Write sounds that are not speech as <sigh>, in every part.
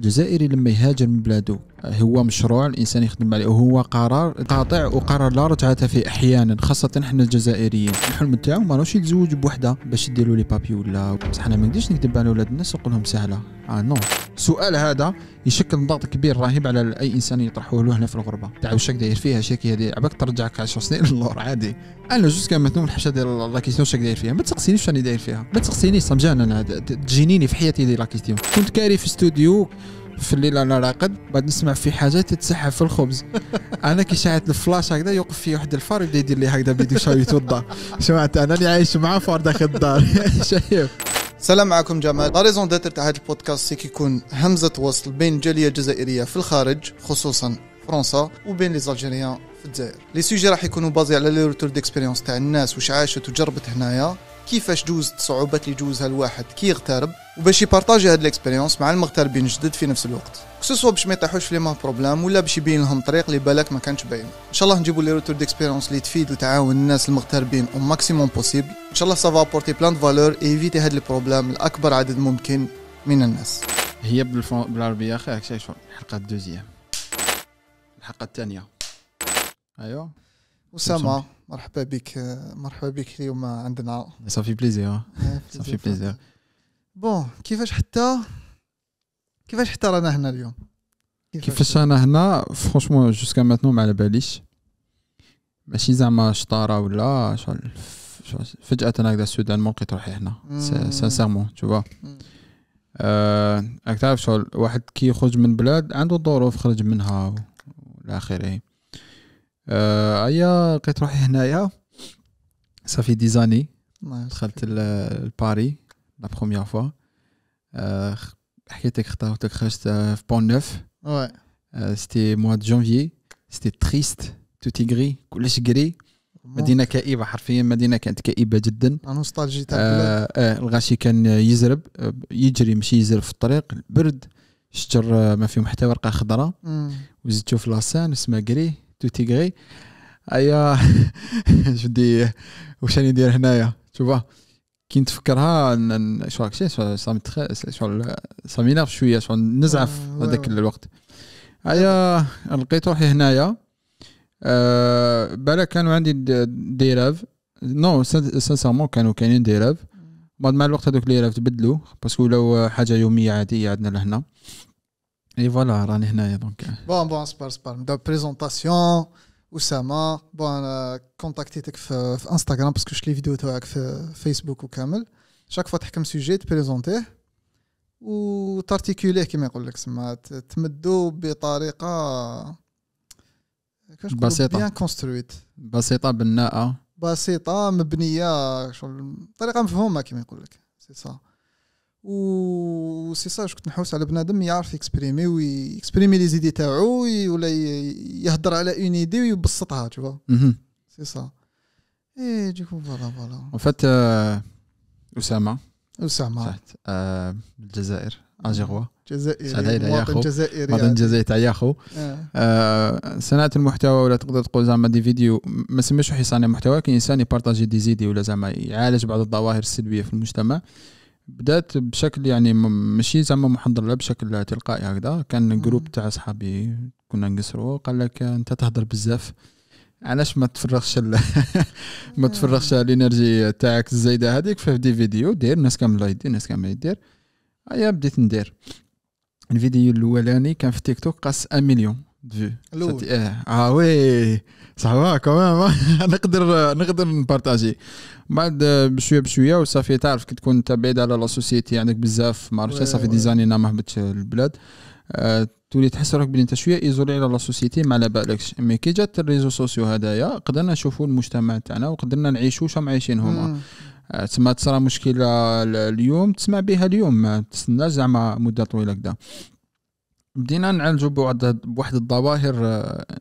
الجزائري لما يهاجر من بلاده هو مشروع الانسان يخدم عليه وهو قرار قاطع وقرار لا رجعه فيه احيانا خاصه حنا الجزائريين الحلم تاعو ماهوش يتزوج بوحده باش يديروا لي بابي ولا بصح انا ما نقدرش نكذب على ولاد الناس نقول لهم سهله اه نو السؤال هذا يشكل ضغط كبير رهيب على اي انسان يطرحوه له هنا في الغربه تاع واش داير فيها شكي هذه عباك ترجعك 10 سنين للور عادي انا جوست كان مثلا الحشا ديال لا كيستيون داير فيها ما تسقسينيش شاني داير فيها ما تسقسينيش سامجان انا تجينيني في حياتي ديال لا كيسيون كنت كاري في استوديو في الليل انا راقد بعد نسمع في حاجه تتسحب في الخبز <laughs> انا كي شاعت الفلاش هكذا يوقف في واحد الفار يبدا يدير لي هكذا بيدو يتوضا سمعت انا اللي عايش مع فار داخل الدار <laughs> شايف سلام معكم جمال لا ريزون داتر تاع هذا البودكاست سي كيكون همزه وصل بين جاليه جزائريه في الخارج خصوصا فرنسا وبين لي زالجيريان في الجزائر لي سوجي راح يكونوا بازي على لي روتور ديكسبيريونس تاع الناس واش عاشت وجربت هنايا كيفاش جوزت الصعوبات اللي جوزها الواحد كي يغترب وباش يبارطاجي هاد ليكسبيريونس مع المغتربين الجدد في نفس الوقت كسوسوا باش ما يطيحوش في ماه بروبلام ولا باش يبين لهم طريق اللي بالك ما كانش باين ان شاء الله نجيبوا لي روتور ديكسبيريونس اللي تفيد وتعاون الناس المغتربين او ماكسيموم بوسيبل ان شاء الله سافا ابورتي بلان دو فالور ايفيتي هاد البروبلام لاكبر عدد ممكن من الناس هي بالعربيه خير شي شغل الحلقه الدوزيام الحلقه الثانيه ايوا اسامه مرحبا بك مرحبا بك اليوم عندنا صافي بليزير صافي بليزير بون كيفاش حتى كيفاش حتى رانا هنا اليوم كيفاش رانا هنا فرونشمون جوسكا ماتنو ما على باليش ماشي زعما شطاره ولا شغل فجاه انا هكذا سودانمون لقيت روحي هنا سانسيرمون تو آه، راك تعرف شغل واحد كي يخرج من بلاد عنده ظروف خرج منها والى اخره آه، ايا لقيت روحي هنايا صافي ديزاني دخلت لباري la première fois. حكيتك خطرتك خرجت في بون نوف ouais. موا euh, دو de سيتي c'était توتي غري كلش غري مدينه كئيبه حرفيا مدينه كانت كئيبه جدا نوستالجي تاع آه آه الغاشي كان يزرب يجري ماشي يزرب في الطريق البرد الشجر ما فيهم حتى ورقه خضراء وزدت في لاسان اسمها غري توتي غري ايا شدي واش راني ندير هنايا شوفا كي نتفكرها شو سامي شعور سامي ناف شويه شو نزعف هذاك آه، الوقت هيا لقيت روحي هنايا أه بالا كانوا عندي دي راف نو سانسيرمون كانوا كاينين دي راف بعد مع الوقت هذوك لي راف تبدلوا باسكو ولاو حاجه يوميه عاديه عندنا لهنا اي فوالا راني هنايا دونك بون بون سبار سبار نبداو بريزونطاسيون Oussama, bon, on a contacté Instagram parce que je les vidéos avec Facebook ou Camel. Chaque fois que tu as sujet, te présentes et tu articules, comme je dis, tu te mets de manière bien construite. Basseta, benna. Basseta, mbniya, de manière mfhouma, comme je dis. C'est ça. و سي سا كنت نحوس على بنادم يعرف يكسبريمي ويكسبريمي لي زيدي تاعو ولا يهضر على اون ايدي ويبسطها تشوف سي سا اي دي فوالا فوالا ان فات euh, اسامه اسامه الجزائر اجيغوا جزائري مواطن جزائري مواطن جزائري تاع ياخو آه. آه، صناعه المحتوى ولا تقدر تقول زعما دي فيديو ما سميش صانع محتوى كي انسان يبارطاجي دي زيدي ولا زعما يعالج بعض الظواهر السلبيه في المجتمع بدات بشكل يعني ماشي زعما محضر لها بشكل تلقائي هكذا كان جروب تاع صحابي كنا نقصروا قال لك انت تهضر بزاف علاش ما تفرغش ال... <laughs> ما تفرغش الانرجي تاعك الزايده هذيك في دي فيديو دير ناس كامل يدير ناس كامل يدير ايا بديت ندير الفيديو الاولاني كان في تيك توك قاس 1 مليون فيو اه اه وي صح كمان نقدر نقدر نبارطاجي بعد بشويه euh, بشويه وصافي تعرف كي تكون انت بعيد على لا سوسيتي عندك بزاف ما عرفتش صافي ديزاني انا ما هبطش البلاد euh، تولي تحس روحك بلي انت شويه ايزولي على لا سوسيتي ما على بالكش مي كي جات الريزو سوسيو هذايا قدرنا نشوفوا المجتمع تاعنا وقدرنا نعيشوا شام عايشين هما euh، تسمى تصرى مشكله اليوم تسمع بها اليوم ما تستناش زعما مده طويله كذا بدينا نعالجه بواحد الظواهر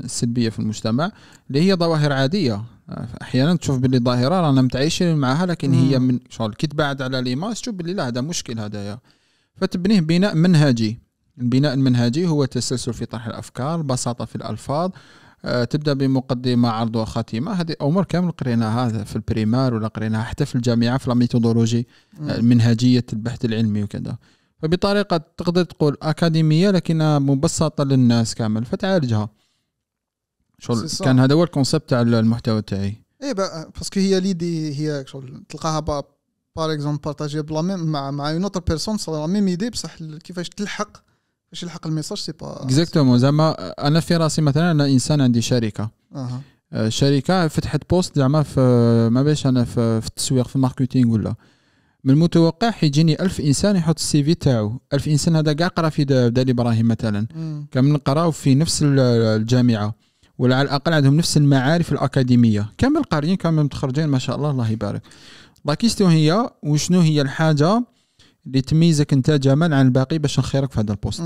السلبيه آه، في المجتمع اللي هي ظواهر عاديه آه، احيانا تشوف باللي ظاهره رانا متعايشين معها لكن مم. هي من شغل كي تبعد على ليماج تشوف باللي لا هذا مشكل هذايا فتبنيه بناء منهجي البناء المنهجي هو تسلسل في طرح الافكار بساطه في الالفاظ آه، تبدا بمقدمه عرض وخاتمه هذه امور كامل قريناها هذا في البريمار ولا قريناها حتى في الجامعه في لا ميثودولوجي منهجيه البحث العلمي وكذا فبطريقه تقدر تقول اكاديميه لكنها مبسطه للناس كامل فتعالجها شغل كان هذا هو الكونسيبت تاع المحتوى تاعي اي باسكو هي ليدي هي شغل تلقاها بار اكزومبل بارتاجي بلا مع مع اون اوتر بيرسون صار لا ميم ايدي بصح كيفاش تلحق باش يلحق الميساج سي با اكزاكتومون زعما انا في راسي مثلا انا انسان عندي شركه أه. شركه فتحت بوست زعما في ما باش انا في, التسويق في الماركتينغ ولا من المتوقع حيجيني ألف إنسان يحط السي في تاعو ألف إنسان هذا كاع قرا في دال إبراهيم مثلا كامل نقراو في نفس الجامعة ولا على الأقل عندهم نفس المعارف الأكاديمية كامل قاريين كامل متخرجين ما شاء الله الله يبارك لا هي وشنو هي الحاجة اللي تميزك أنت جمال عن الباقي باش نخيرك في هذا البوست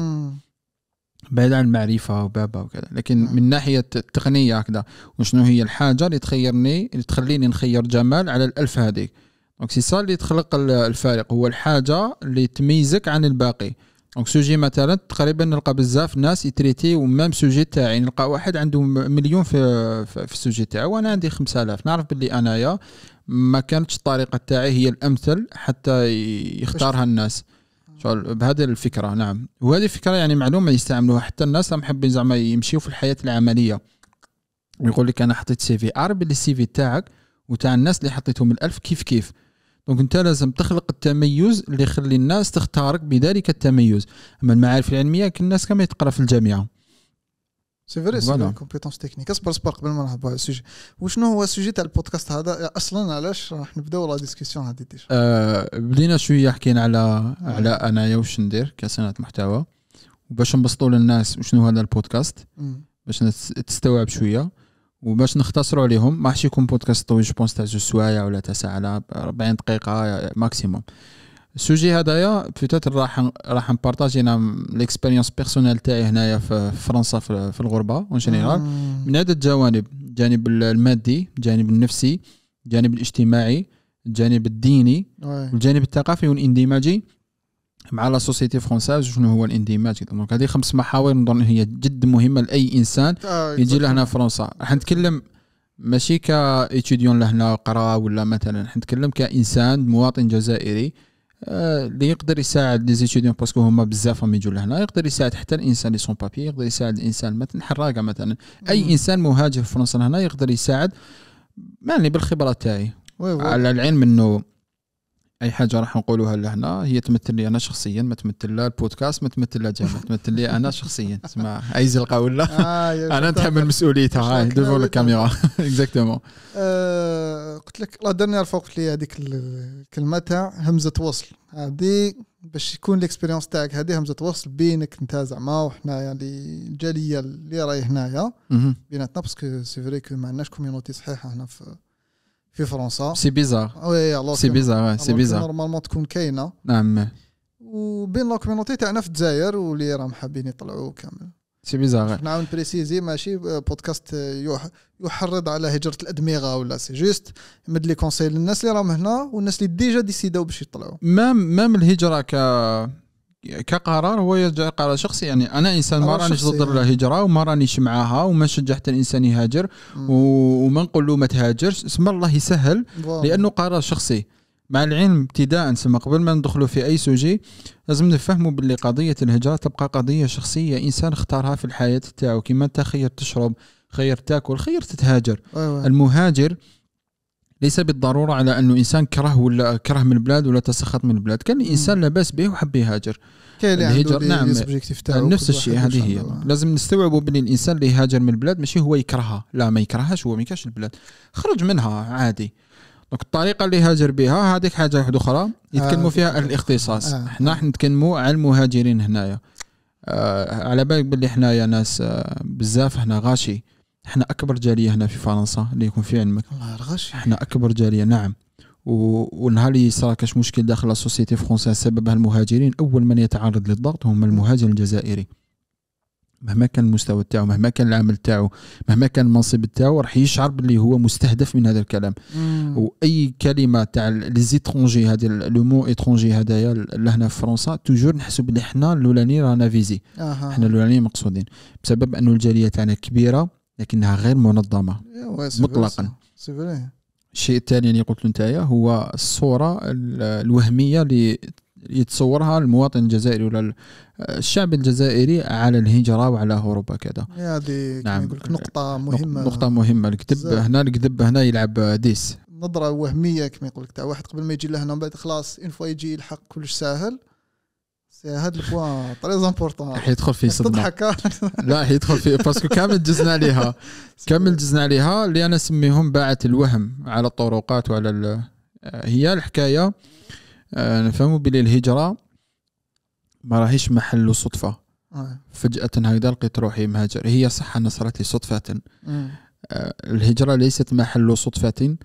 بعيد عن المعرفة وبابا وكذا لكن مم. من ناحية التقنية هكذا وشنو هي الحاجة اللي تخيرني اللي تخليني نخير جمال على الألف هذيك دونك سي سا اللي تخلق الفارق هو الحاجه اللي تميزك عن الباقي دونك سوجي مثلا تقريبا نلقى بزاف ناس يتريتي ومام سوجي تاعي نلقى واحد عنده مليون في في السوجي تاعو وانا عندي 5000 نعرف باللي انايا ما كانتش الطريقه تاعي هي الامثل حتى يختارها الناس شغل بهذه الفكره نعم وهذه الفكره يعني معلومه يستعملوها حتى الناس راهم حابين زعما يمشيو في الحياه العمليه يقول لك انا حطيت سي في ار باللي السي في تاعك وتاع الناس اللي حطيتهم الألف كيف كيف دونك انت لازم تخلق التميز اللي يخلي الناس تختارك بذلك التميز اما المعارف العلميه الناس كما تقرا في الجامعه سي فري سي كومبيتونس تكنيك اصبر اصبر قبل ما نهضروا على السوجي وشنو هو السوجي تاع البودكاست هذا اصلا علاش راح نبداو لا ديسكسيون هادي ديجا آه بدينا شويه حكينا على على انايا واش ندير كصناعه محتوى وباش نبسطوا للناس وشنو هذا البودكاست باش تستوعب شويه وباش نختصروا عليهم ما حش يكون بودكاست طويل جو بونس تاع جوج سوايع ولا تاع ساعه لا 40 دقيقه ماكسيموم السوجي هذايا بوتيتر راح راح نبارطاجينا ليكسبيريونس بيرسونيل تاعي هنايا في فرنسا في الغربه اون آه. جينيرال من عده جوانب الجانب المادي الجانب النفسي الجانب الاجتماعي الجانب الديني والجانب الثقافي والاندماجي مع لا سوسيتي فرونساز شنو هو الاندماج دونك هذه خمس محاور نظن هي جد مهمه لاي انسان آه، يجي لهنا فرنسا راح نتكلم ماشي كايتيديون لهنا قرا ولا مثلا راح نتكلم كانسان مواطن جزائري آه، اللي آه يقدر يساعد لي زيتيديون باسكو هما بزاف راهم يجوا لهنا يقدر يساعد حتى الانسان اللي سون بابي يقدر يساعد الانسان مثلا حراقه مثلا اي انسان مهاجر في فرنسا هنا يقدر يساعد يعني بالخبره تاعي على العلم انه اي حاجه راح نقولوها لهنا هي تمثل لي انا شخصيا ما تمثل لا البودكاست ما تمثل لا جامعه تمثل لي انا شخصيا تسمى <laughs> عايز زلقه ولا آه <laughs> انا نتحمل مسؤوليتها دوفو الكاميرا <laughs> اكزاكتومون آه، قلت لك لا ديرنيير فوق لي هذيك الكلمه تاع همزه وصل هذه باش يكون ليكسبيريونس تاعك هذه همزه وصل بينك انت زعما وحنايا يعني الجاليه اللي راهي هنايا بيناتنا باسكو سي فري كو ما عندناش كوميونيتي صحيحه هنا في في فرنسا سي بيزار وي سي بيزار سي بيزار نورمالمون تكون كاينه نعم وبين لا كوميونيتي تاعنا في الجزائر واللي راهم حابين يطلعوا كامل سي بيزار نعاون بريسيزي ماشي بودكاست آه، آه، يحرض على هجره الادمغه ولا سي جوست مد لي كونساي للناس اللي راهم هنا والناس اللي ديجا ديسيداو باش يطلعوا مام مام الهجره ك كقرار هو يرجع قرار شخصي يعني انا انسان ما رانيش ضد إيه. الهجره وما رانيش معاها وما شجعت الانسان يهاجر وما نقول له ما تهاجرش اسم الله يسهل لانه قرار شخصي مع العلم ابتداء سما قبل ما ندخلوا في اي سوجي لازم نفهموا باللي قضيه الهجره تبقى قضيه شخصيه انسان اختارها في الحياه تاعو كيما انت خير تشرب خير تاكل خير تتهاجر أيوة. المهاجر ليس بالضروره على انه انسان كره ولا كره من البلاد ولا تسخط من البلاد كان انسان لاباس به وحب يهاجر كاين الهجر نعم نفس الشيء هذه هي لازم نستوعبوا بان الانسان اللي يهاجر من البلاد ماشي هو يكرهها لا ما يكرههاش هو ما يكرهش البلاد خرج منها عادي دونك الطريقه اللي هاجر بها هذيك حاجه واحده اخرى آه، يتكلموا آه. أهل الاختصاص آه. حنا آه. نتكلموا على المهاجرين هنايا آه على بالك باللي حنايا ناس آه بزاف هنا غاشي احنا اكبر جاليه هنا في فرنسا اللي يكون في علمك الله يرغش احنا اكبر جاليه نعم ونهار اللي صار كاش مشكل داخل لا سوسيتي سببها المهاجرين اول من يتعرض للضغط هم المهاجر الجزائري مهما كان المستوى تاعو مهما كان العمل تاعو مهما كان المنصب تاعو راح يشعر باللي هو مستهدف من هذا الكلام مم. واي كلمه تاع لي زيترونجي هذه لو مو اترونجي هذايا لهنا في فرنسا توجور نحسب باللي حنا الاولاني رانا فيزي آه. حنا الاولاني مقصودين بسبب انه الجاليه تاعنا كبيره لكنها غير منظمه مطلقا الشيء الثاني اللي قلت انت هو الصوره الوهميه اللي يتصورها المواطن الجزائري ولا الشعب الجزائري على الهجره وعلى هروب كذا هذه نعم نقطه مهمه نقطه مهمه الكذب هنا الكذب هنا يلعب ديس نظره وهميه كما يقول لك تاع واحد قبل ما يجي لهنا من بعد خلاص اون فوا يجي الحق كلش ساهل هاد البوان تري زامبورتون راح يدخل فيه صدمه تضحك لا راح يدخل فيه باسكو كامل دزنا عليها <laughs> كامل دزنا عليها اللي انا اسميهم باعه الوهم على الطرقات وعلى ال... هي الحكايه آه، نفهموا بلي الهجره ما راهيش محل صدفه آه. فجاه هكذا لقيت روحي مهاجر هي صح صارت لي صدفه آه، الهجره ليست محل صدفه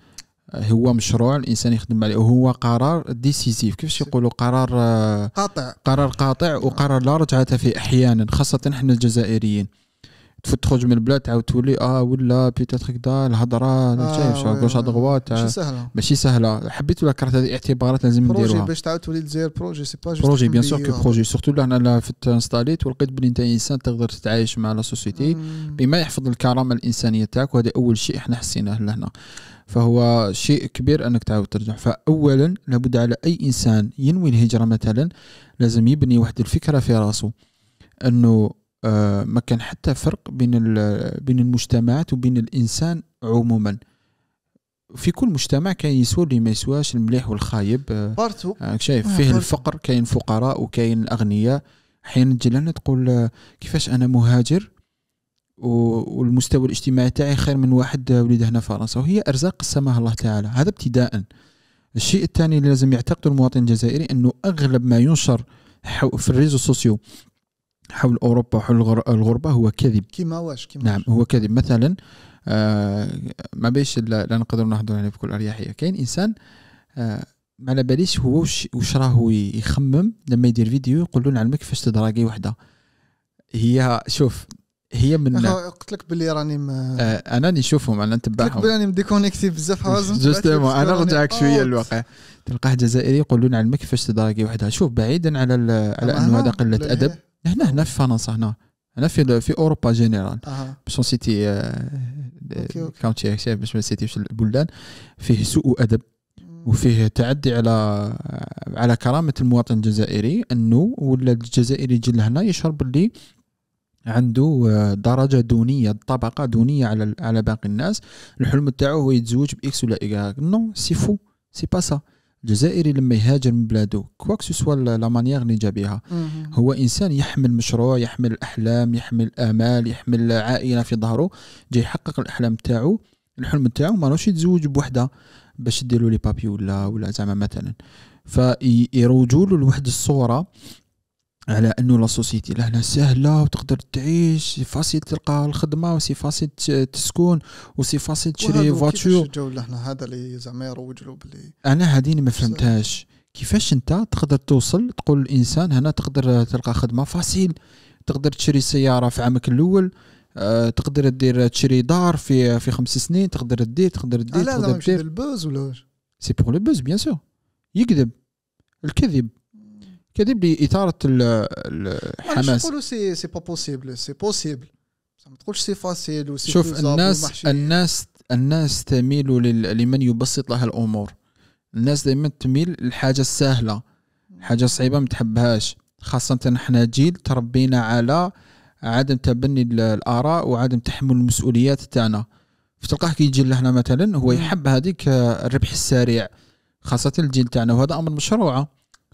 هو مشروع الانسان يخدم عليه وهو قرار ديسيزيف كيفاش يقولوا قرار آه، قاطع قرار قاطع وقرار لا رجعه فيه احيانا خاصه حنا الجزائريين تخرج من البلاد تعاود تولي اه ولا بيتيتر كدا الهضره آه، شايف شو غوش ادغوات ماشي آه، سهله ماشي سهله حبيت ولا كرهت هذه الاعتبارات لازم نديروها بروجي باش تعاود تولي دزاير بروجي سي با بروجي بيان سور كو بروجي سورتو لا فت انستاليت ولقيت بلي انت انسان تقدر تتعايش مع لا سوسيتي بما يحفظ الكرامه الانسانيه تاعك وهذا اول شيء احنا حسيناه لهنا فهو شيء كبير انك تعاود ترجع فاولا لابد على اي انسان ينوي الهجره مثلا لازم يبني واحد الفكره في راسه انه آه، ما كان حتى فرق بين بين المجتمعات وبين الانسان عموما في كل مجتمع كاين يسوى اللي ما يسواش المليح والخايب آه، بارتو آه، شايف فيه بارتو. الفقر كاين فقراء وكاين اغنياء احيانا تجي لنا تقول كيفاش انا مهاجر والمستوى الاجتماعي تاعي خير من واحد ولد هنا فرنسا وهي ارزاق قسمها الله تعالى هذا ابتداء الشيء الثاني اللي لازم يعتقده المواطن الجزائري انه اغلب ما ينشر في الريزو سوسيو حول اوروبا وحول الغربه هو كذب كيما واش كيما نعم هو كذب مثلا آه ما بيش لا نقدروا نهضروا عليه يعني بكل اريحيه كاين انسان آه ما على باليش هو واش راهو يخمم لما يدير فيديو يقول له نعلمك كيفاش تدراكي وحده هي شوف هي من قلت لك باللي راني م... آه انا نشوفهم انا نتبعهم قلت راني مديكونيكتي بزاف <laughs> جوستومون انا رجعك شويه للواقع تلقاه جزائري يقول له نعلمك كيفاش تدراكي وحده شوف بعيدا على على انه هذا قله ادب هنا هنا في فرنسا هنا هنا في في اوروبا جينيرال باش نسيتي كاونتي باش ما نسيتيش البلدان فيه سوء ادب وفيه تعدي على على كرامه المواطن الجزائري انه ولا الجزائري يجي لهنا يشعر باللي عنده آه، درجة دونية طبقة دونية على على باقي الناس الحلم تاعو هو يتزوج بإكس ولا إكراك نو سي فو سي با سا الجزائري لما يهاجر من بلاده كواك سوسوا لا مانيير اللي جا بها هو انسان يحمل مشروع يحمل احلام يحمل امال يحمل عائله في ظهره جاي يحقق الاحلام تاعو الحلم تاعو ماروش يتزوج بوحده باش يديروا لي بابي ولا ولا زعما مثلا فيروجوا له لواحد الصوره على انه لا سوسيتي لهنا سهله وتقدر تعيش سي فاسيل تلقى الخدمه وسي فاسيل تسكن وسي فاسيل تشري فواتور الجو لهنا هذا اللي زعما يروج له باللي انا هذه ما فهمتهاش كيفاش انت تقدر توصل تقول الانسان هنا تقدر تلقى خدمه فاسيل تقدر تشري سياره في عامك الاول أه تقدر دير تشري دار في في خمس سنين تقدر دير تقدر دير تقدر دير البوز ولا سي بور لو بوز بيان سور يكذب الكذب لي اثاره الحماس نقولوا سي سي با بوسيبل سي بوسيبل ما تقولش سي فاسيل وسي شوف الناس الناس الناس تميل لمن يبسط لها الامور الناس دائما تميل للحاجه السهله حاجه صعيبه ما تحبهاش خاصه حنا جيل تربينا على عدم تبني الاراء وعدم تحمل المسؤوليات تاعنا فتلقاه كي يجي لهنا مثلا هو يحب هذيك الربح السريع خاصه الجيل تاعنا وهذا امر مشروعه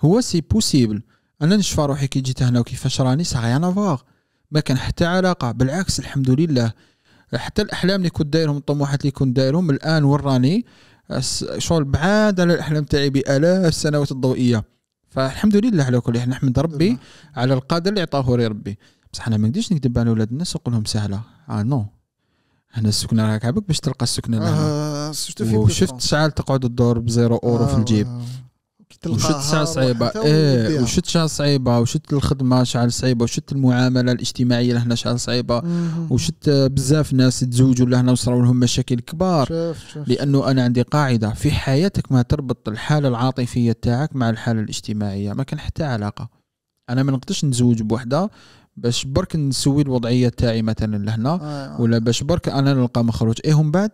هو سي بوسيبل انا نشفى روحي كي جيت هنا وكيفاش راني سا غيان نافاغ ما كان حتى علاقه بالعكس الحمد لله حتى الاحلام اللي كنت دايرهم الطموحات اللي كنت دايرهم الان وراني شغل بعاد على الاحلام تاعي بالاف السنوات الضوئيه فالحمد لله على كل احنا نحمد ربي على القدر اللي عطاه لي ربي بصح انا ما نقدرش نكذب على ولاد الناس ونقول لهم سهله اه نو هنا السكنه راك عبك باش تلقى السكنه لها آه وشفت ساعه تقعد الدور بزيرو اورو آه في الجيب آه. تلقاها وشت ساعة صعيبة ايه وشت شعر صعيبة وشت الخدمة شعر صعيبة وشت المعاملة الاجتماعية لهنا شعر صعيبة وشت بزاف ناس تزوجوا لهنا وصاروا لهم مشاكل كبار لانه انا عندي قاعدة في حياتك ما تربط الحالة العاطفية تاعك مع الحالة الاجتماعية ما كان حتى علاقة انا ما نقدرش نتزوج بوحدة باش برك نسوي الوضعية تاعي مثلا لهنا آه، آه. ولا باش برك انا نلقى مخرج ايه هم بعد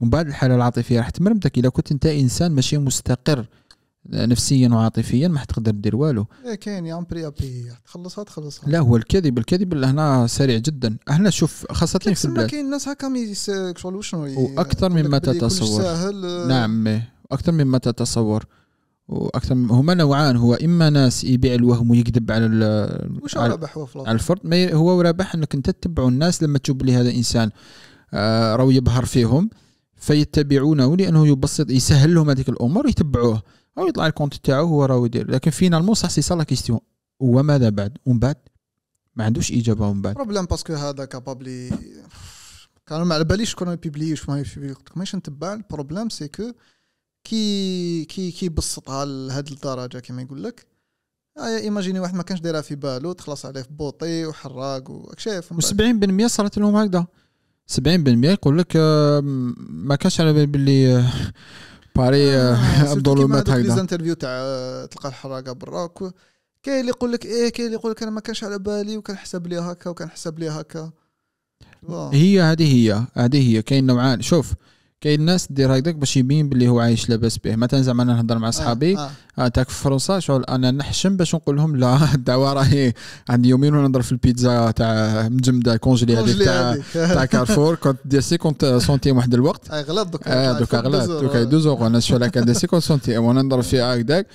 من بعد الحاله العاطفيه راح تمرمتك اذا كنت انت انسان ماشي مستقر نفسيا وعاطفيا ما حتقدر دير والو ايه كاين يا امبري ابي تخلصها تخلصها لا هو الكذب الكذب هنا سريع جدا هنا شوف خاصه في البلاد كاين ناس هكا شغل شنو واكثر مما تتصور نعم إيه. اكثر مما تتصور واكثر هما نوعان هو اما ناس يبيع الوهم ويكذب على على, على الفرد ما هو رابح انك انت تتبع الناس لما تشوف لي هذا انسان راه راهو يبهر فيهم فيتبعونه لانه يبسط يسهل لهم هذيك الامور يتبعوه او يطلع الكونت تاعو هو راهو يدير لكن المو صح سي سا لا كيستيون وماذا بعد ومن بعد ما عندوش اجابه ومن بعد بروبليم باسكو هذا كابابلي كان ما على باليش شكون يبيبليي شكون يبيبليي ماشي نتبع البروبليم سي كو كي كي كي بسطها لهاد الدرجه كما يقول لك ايا آه، ايماجيني واحد ما كانش دايرها في بالو تخلص عليه في بوطي وحراق وك شايف و70% صارت لهم هكذا 70% يقول لك آه، ما كانش على بالي باري آه، آه، الظلمات هكذا لي زانترفيو تاع آه، تلقى الحراقه برا كاين اللي يقول لك ايه كاين اللي يقول لك انا ما كانش على بالي وكنحسب لي هكا وكنحسب لي هكا هي هذه هي هذه هي كاين نوعان شوف كاين الناس دير هكذاك باش يبين باللي هو عايش لاباس به مثلا زعما انا نهضر مع آه، صحابي آه. آه. تاك في فرنسا شغل انا نحشم باش نقول لهم لا <laughs> الدعوه راهي عندي يومين وانا نضرب في البيتزا تاع مجمده كونجلي هذيك تاع تاع كارفور <laughs> كنت دير 50 سنتيم واحد الوقت اي غلط دوكا آه، دوكا غلط دوكا 2 اورو انا شغل كان دير 50 سنتيم وانا نضرب فيها هكذاك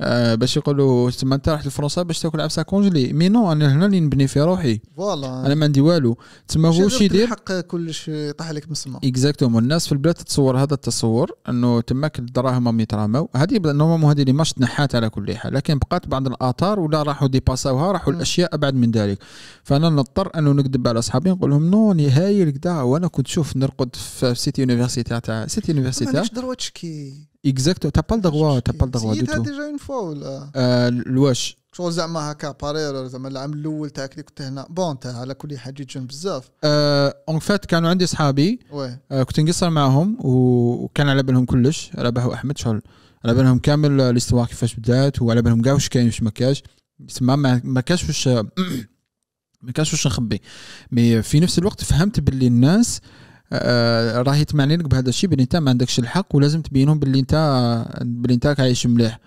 آه باش يقولوا تما انت رحت لفرنسا باش تاكل عفسه كونجلي مي نو انا هنا اللي نبني في روحي فوالا انا ما عندي والو تما هو شي يدير حق كلش طاح عليك من السما اكزاكتومون الناس في البلاد تتصور هذا التصور انه تماك الدراهم راهم يتراماو هذه نورمالمون هذه اللي ماش تنحات على كل حال لكن بقات بعض الاثار ولا راحوا ديباساوها راحوا الاشياء ابعد من ذلك فانا نضطر انه نكذب على اصحابي نقول لهم نو نهاية كذا وانا كنت شوف نرقد في سيتي يونيفرسيتي تاع سيتي يونيفرسيتي ماش ضروري تشكي اكزاكت تا با le تا با pas le تو ديجا اون فوا ولا الواش شغل زعما هكا باريرو زعما العام الاول تاعك اللي كنت هنا بون تاع على كل حاجه جون بزاف اون فات كانوا عندي صحابي كنت نقصر معاهم وكان على بالهم كلش رباح واحمد شغل على بالهم كامل ليستوار كيفاش بدات وعلى بالهم كاع واش كاين واش ما كاش تسمى ما كاش واش ما كاش واش نخبي مي في نفس الوقت فهمت باللي الناس آه آه، راهي تمعني لك بهذا الشيء بلي انت ما عندكش الحق ولازم تبينهم بلي انت بلي انت عايش مليح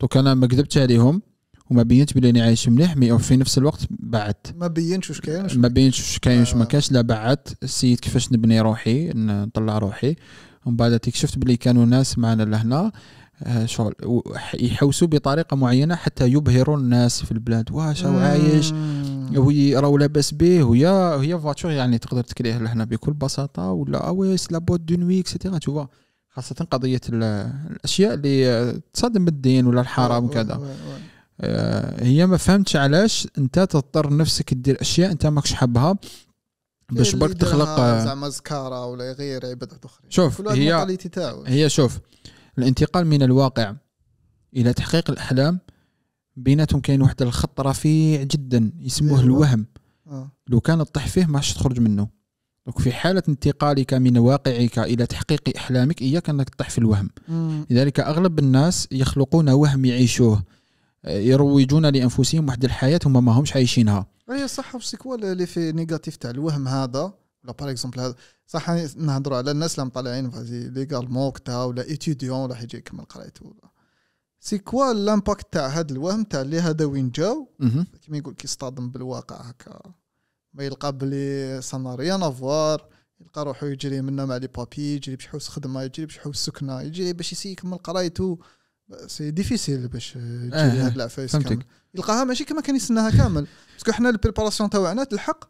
دوك انا ما كذبت عليهم وما بينت بلي انا عايش مليح مي في نفس الوقت بعدت ما بينتش واش كاين ما بينتش واش كاين واش ما كاش آه. لا بعدت السيد كيفاش نبني روحي نطلع روحي ومن بعد تكشفت بلي كانوا ناس معنا لهنا آه، شغل يحوسوا بطريقه معينه حتى يبهروا الناس في البلاد واش راهو عايش وي راهو لاباس به ويا هي فاتور يعني تقدر تكريها لهنا بكل بساطه ولا اويس آه لا بوت دو نوي اكسيتيرا تو خاصه قضيه الاشياء اللي تصادم الدين ولا الحرام وكذا آه، هي ما فهمتش علاش انت تضطر نفسك دير اشياء انت ماكش حابها باش برك تخلق زعما زكاره ولا غير عبادات اخرى شوف هي هي شوف الانتقال من الواقع الى تحقيق الاحلام بيناتهم كاين واحد الخط رفيع جدا يسموه إيه، الوهم آه. لو كان تطيح فيه ما تخرج منه دونك في حاله انتقالك من واقعك الى تحقيق احلامك اياك انك تطيح في الوهم مم. لذلك اغلب الناس يخلقون وهم يعيشوه آه، يروجون لانفسهم واحد الحياه هما ما همش عايشينها اي صح وسكوا اللي في نيجاتيف تاع الوهم هذا لا باغ اكزومبل هذا صح نهضروا على الناس اللي مطالعين فازي ليغالمون كتا ولا ايتيديون ولا يجي يكمل قرايته سي كوا لامباكت تاع هذا الوهم تاع اللي هذا وين جاو كيما يقول يصطدم بالواقع هكا ما يلقى بلي سان ريان افوار يلقى روحو يجري منا مع لي بابي يجري بشحوس خدمه يجري بشحوس سكنه يجري باش يسي يكمل قرايته سي ديفيسيل باش يجري آه، آه. هاد العفايس كامل يلقاها ماشي كما كان يستناها كامل باسكو حنا البريباراسيون تاعنا تلحق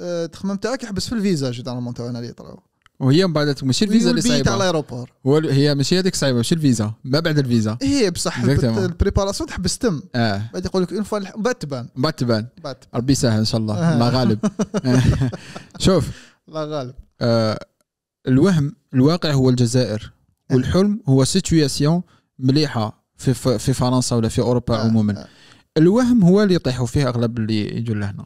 التخمام أه، تاعك يحبس في الفيزا جينيرالمون تاعنا اللي يطلعوا وهي من بعد ماشي الفيزا اللي صعيبه تاع الايروبور هي ماشي هذيك صعيبه ماشي الفيزا ما بعد الفيزا هي بصح البريباراسيون تحبس تم اه بعد يقول لك اون فوا بعد تبان بعد تبان ربي يسهل ان شاء الله الله غالب <laughs> <laughs> شوف الله غالب آه، الوهم الواقع هو الجزائر آه. والحلم هو سيتوياسيون مليحه في في فرنسا ولا في اوروبا عموما الوهم هو اللي يطيحوا فيه اغلب اللي يجوا لهنا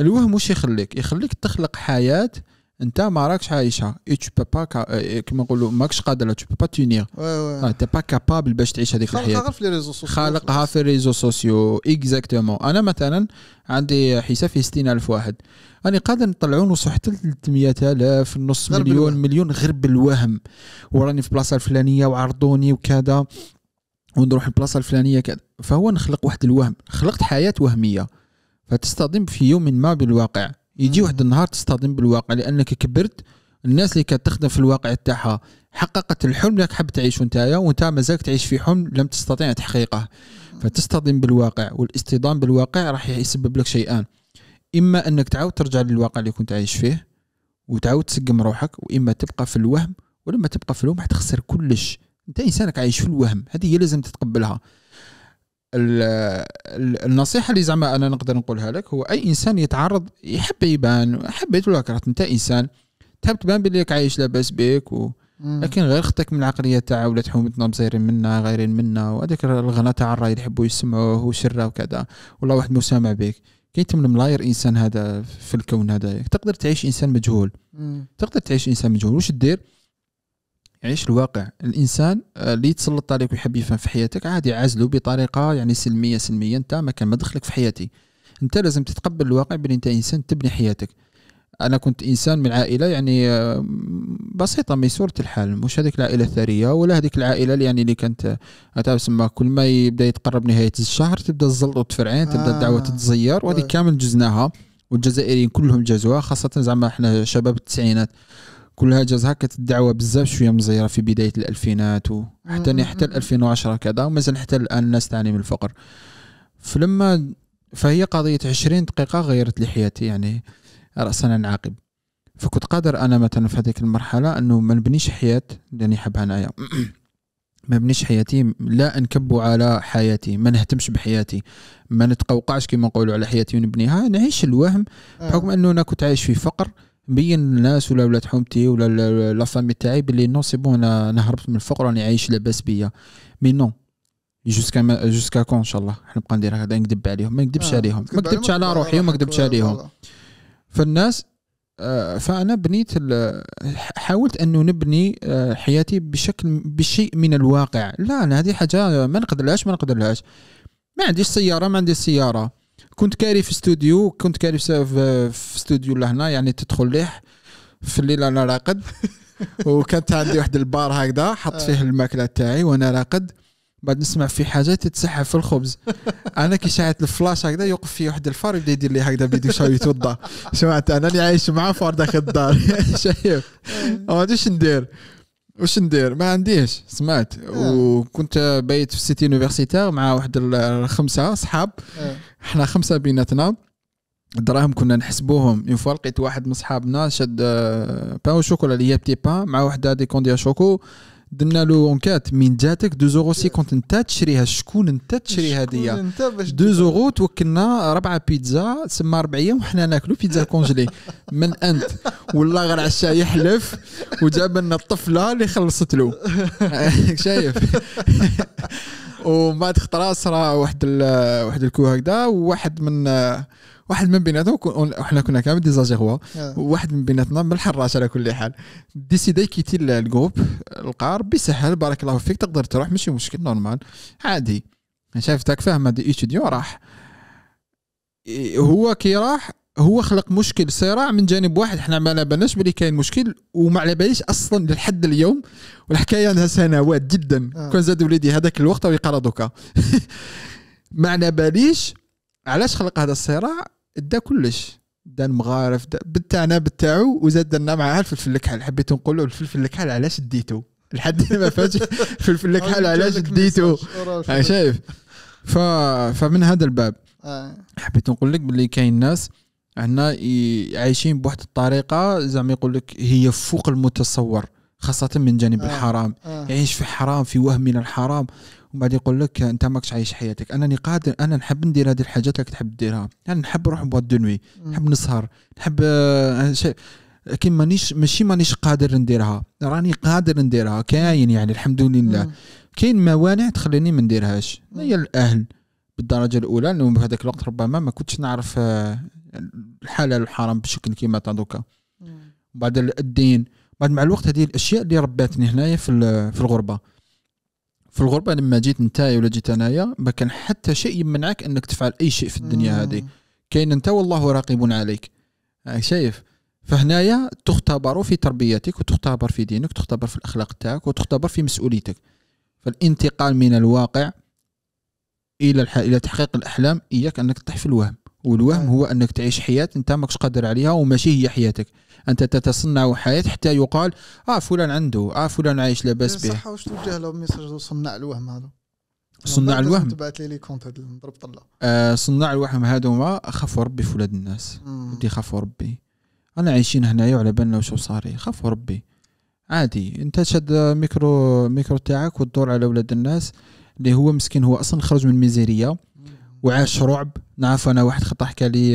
الوهم واش يخليك يخليك تخلق حياه انت ما راكش عايشها اي تو با كيما نقولوا ماكش قادر تو با تونير اه تي با كابابل باش تعيش هذيك الحياه خلقها في لي ريزو سوسيو خالقها في ريزو سوسيو اكزاكتومون انا مثلا عندي حساب فيه 60000 واحد راني قادر نطلعو نوصل حتى ل 300000 نص مليون بالوهم. مليون غير بالوهم وراني في بلاصه الفلانيه وعرضوني وكذا ونروح البلاصه الفلانيه كذا فهو نخلق واحد الوهم خلقت حياه وهميه فتصطدم في يوم ما بالواقع يجي واحد النهار تصطدم بالواقع لانك كبرت الناس اللي كتخدم في الواقع تاعها حققت الحلم اللي حاب تعيشه نتايا وانت مازالك تعيش في حلم لم تستطيع تحقيقه فتصطدم بالواقع والاصطدام بالواقع راح يسبب لك شيئان اما انك تعاود ترجع للواقع اللي كنت عايش فيه وتعاود تسقم روحك واما تبقى في الوهم ولما تبقى في الوهم حتخسر كلش انت انسانك عايش في الوهم هذه هي لازم تتقبلها النصيحه اللي زعما انا نقدر نقولها لك هو اي انسان يتعرض يحب يبان حبيت ولا كرهت انت انسان تحب تبان بلي عايش لاباس بك و... لكن غير خطك من العقليه تاع ولاد حومتنا مزيرين منا غايرين منا وهذاك الغنى تاع الراي اللي يحبوا يسمعوه وشره وكذا والله واحد مسامع بك كي تم ملاير انسان هذا في الكون هذا تقدر تعيش انسان مجهول مم. تقدر تعيش انسان مجهول واش دير عيش الواقع الانسان آه، اللي يتسلط عليك ويحب يفهم في حياتك عادي عازله بطريقه يعني سلميه سلميه انت ما كان ما دخلك في حياتي انت لازم تتقبل الواقع بان انت انسان تبني حياتك انا كنت انسان من عائله يعني آه، بسيطه ميسوره الحال مش هذيك العائله الثريه ولا هذيك العائله اللي يعني اللي كانت آه، تسمى كل ما يبدا يتقرب نهايه الشهر تبدا الزلطه تفرعين تبدا الدعوه تتزير وهذه طيب. كامل جزناها والجزائريين كلهم جازوها خاصه زعما احنا شباب التسعينات كلها جاز هكا الدعوه بزاف شويه مزيره في بدايه الالفينات وحتى حتى 2010 كذا ومازال حتى الان الناس تعاني من الفقر فلما فهي قضيه 20 دقيقه غيرت لي حياتي يعني راسا نعاقب فكنت قادر انا مثلا في هذيك المرحله انه ما نبنيش حياه لاني حابها انايا <clears throat> ما بنيش حياتي لا انكب على حياتي ما نهتمش بحياتي ما نتقوقعش كما نقولوا على حياتي ونبنيها نعيش الوهم آه. بحكم انه انا كنت عايش في فقر بين الناس ولا ولاد حومتي ولا لا فامي تاعي بلي نو سي بون انا هربت من الفقر راني عايش لاباس بيا مي نو جوسكا جوسكا كون ان شاء الله نبقى ندير هكذا نكذب عليهم ما نكذبش آه. عليهم ما كذبتش على روحي وما كذبتش عليهم فالناس آه، فانا بنيت حاولت انه نبني آه، حياتي بشكل بشيء من الواقع لا انا هذه حاجه ما نقدرلهاش ما نقدرلهاش ما عنديش سياره ما عنديش سياره كنت كاري في استوديو كنت كاري في استوديو لهنا يعني تدخل ليه في الليل انا راقد <laughs> وكانت عندي واحد البار هكذا حط فيه آه. الماكله تاعي وانا راقد بعد نسمع في حاجه تتسحب في الخبز <laughs> انا كي شاعت الفلاش هكذا يوقف في واحد الفار يبدا يدير لي هكذا بيدو شوي يتوضا <laughs> سمعت انا اللي عايش مع فار داخل الدار شايف آه. ما ندير واش ندير ما عنديش سمعت آه. وكنت بايت في سيتي يونيفرسيتير مع واحد الخمسه صحاب احنا خمسه بيناتنا الدراهم كنا نحسبوهم اون فوا لقيت واحد من صحابنا شد بان آه، شوكولا اللي هي بتي بان مع وحده دي كونديا شوكو درنا له اونكات من جاتك 2 سي 50 انت تشريها شكون انت تشري هذه 2 اورو توكلنا ربعه بيتزا تسمى ايام وحنا ناكلوا بيتزا كونجلي <laughs> من انت والله غير عشا يحلف وجاب لنا الطفله اللي خلصت له <laughs> شايف <laughs> ومن بعد خطره صرا واحد واحد الكو هكذا وواحد من واحد من بيناتهم احنا كنا كامل دي زاجيغوا آه. واحد من بيناتنا من الحراش على كل حال ديسيدا كيتي الجروب لقى ربي سهل بارك الله فيك تقدر تروح ماشي مشكل نورمال عادي شافتك فاهم هذا ايتوديو راح إيه، هو كي راح هو خلق مشكل صراع من جانب واحد حنا ما على بالناش بلي كاين مشكل وما على باليش اصلا لحد اليوم والحكايه عندها سنوات جدا آه. كون زاد وليدي هذاك الوقت ويقرا دوكا <laughs> ما على باليش علاش خلق هذا الصراع دا كلش دا المغارف دا بالتانا بتاعو وزاد درنا معاه الفلفل الكحل حبيت نقول له الفلفل الكحل علاش ديتو لحد ما فاش <laughs> الفلفل الكحل علاش ديتو شايف ف... فمن هذا الباب آه. حبيت نقول لك باللي كاين ناس هنا عايشين بواحد الطريقه زعما يقول لك هي فوق المتصور خاصة من جانب آه. الحرام آه. يعيش في حرام في وهم من الحرام ومن بعد يقول لك انت ماكش عايش حياتك انا قادر انا نحب ندير هذه الحاجات اللي تحب ديرها انا نحب نروح بواد دو نحب نسهر نحب لكن آه، مانيش ماشي مانيش قادر نديرها راني قادر نديرها كاين يعني الحمد لله كاين موانع تخليني ما نديرهاش هي الاهل بالدرجه الاولى لانه في هذاك الوقت ربما ما كنتش نعرف آه، الحلال والحرام بشكل كيما تاع دوكا بعد الدين بعد مع الوقت هذه الاشياء اللي رباتني هنايا في في الغربه في الغربه لما جيت نتايا ولا جيت انايا ما كان حتى شيء يمنعك انك تفعل اي شيء في الدنيا هذه كاين انت والله راقب عليك آه، شايف فهنايا تختبر في تربيتك وتختبر في دينك وتختبر في الاخلاق تاعك وتختبر في مسؤوليتك فالانتقال من الواقع الى الى تحقيق الاحلام اياك انك تطيح في الوهم والوهم هو انك تعيش حياه انت ماكش قادر عليها وماشي هي حياتك انت تتصنع حياه حتى يقال اه فلان عنده اه فلان عايش لاباس إيه، به صح واش توجه لهم ميساج صناع الوهم هذا صناع الوهم تبعت لي لي كونت نضرب طله آه صناع الوهم هذوما خافوا ربي في ولاد الناس ودي خافوا ربي انا عايشين هنايا وعلى بالنا وشو صاري خافوا ربي عادي انت شاد ميكرو ميكرو تاعك وتدور على ولاد الناس اللي هو مسكين هو اصلا خرج من ميزيريه وعاش رعب نعرف انا واحد خطا حكى لي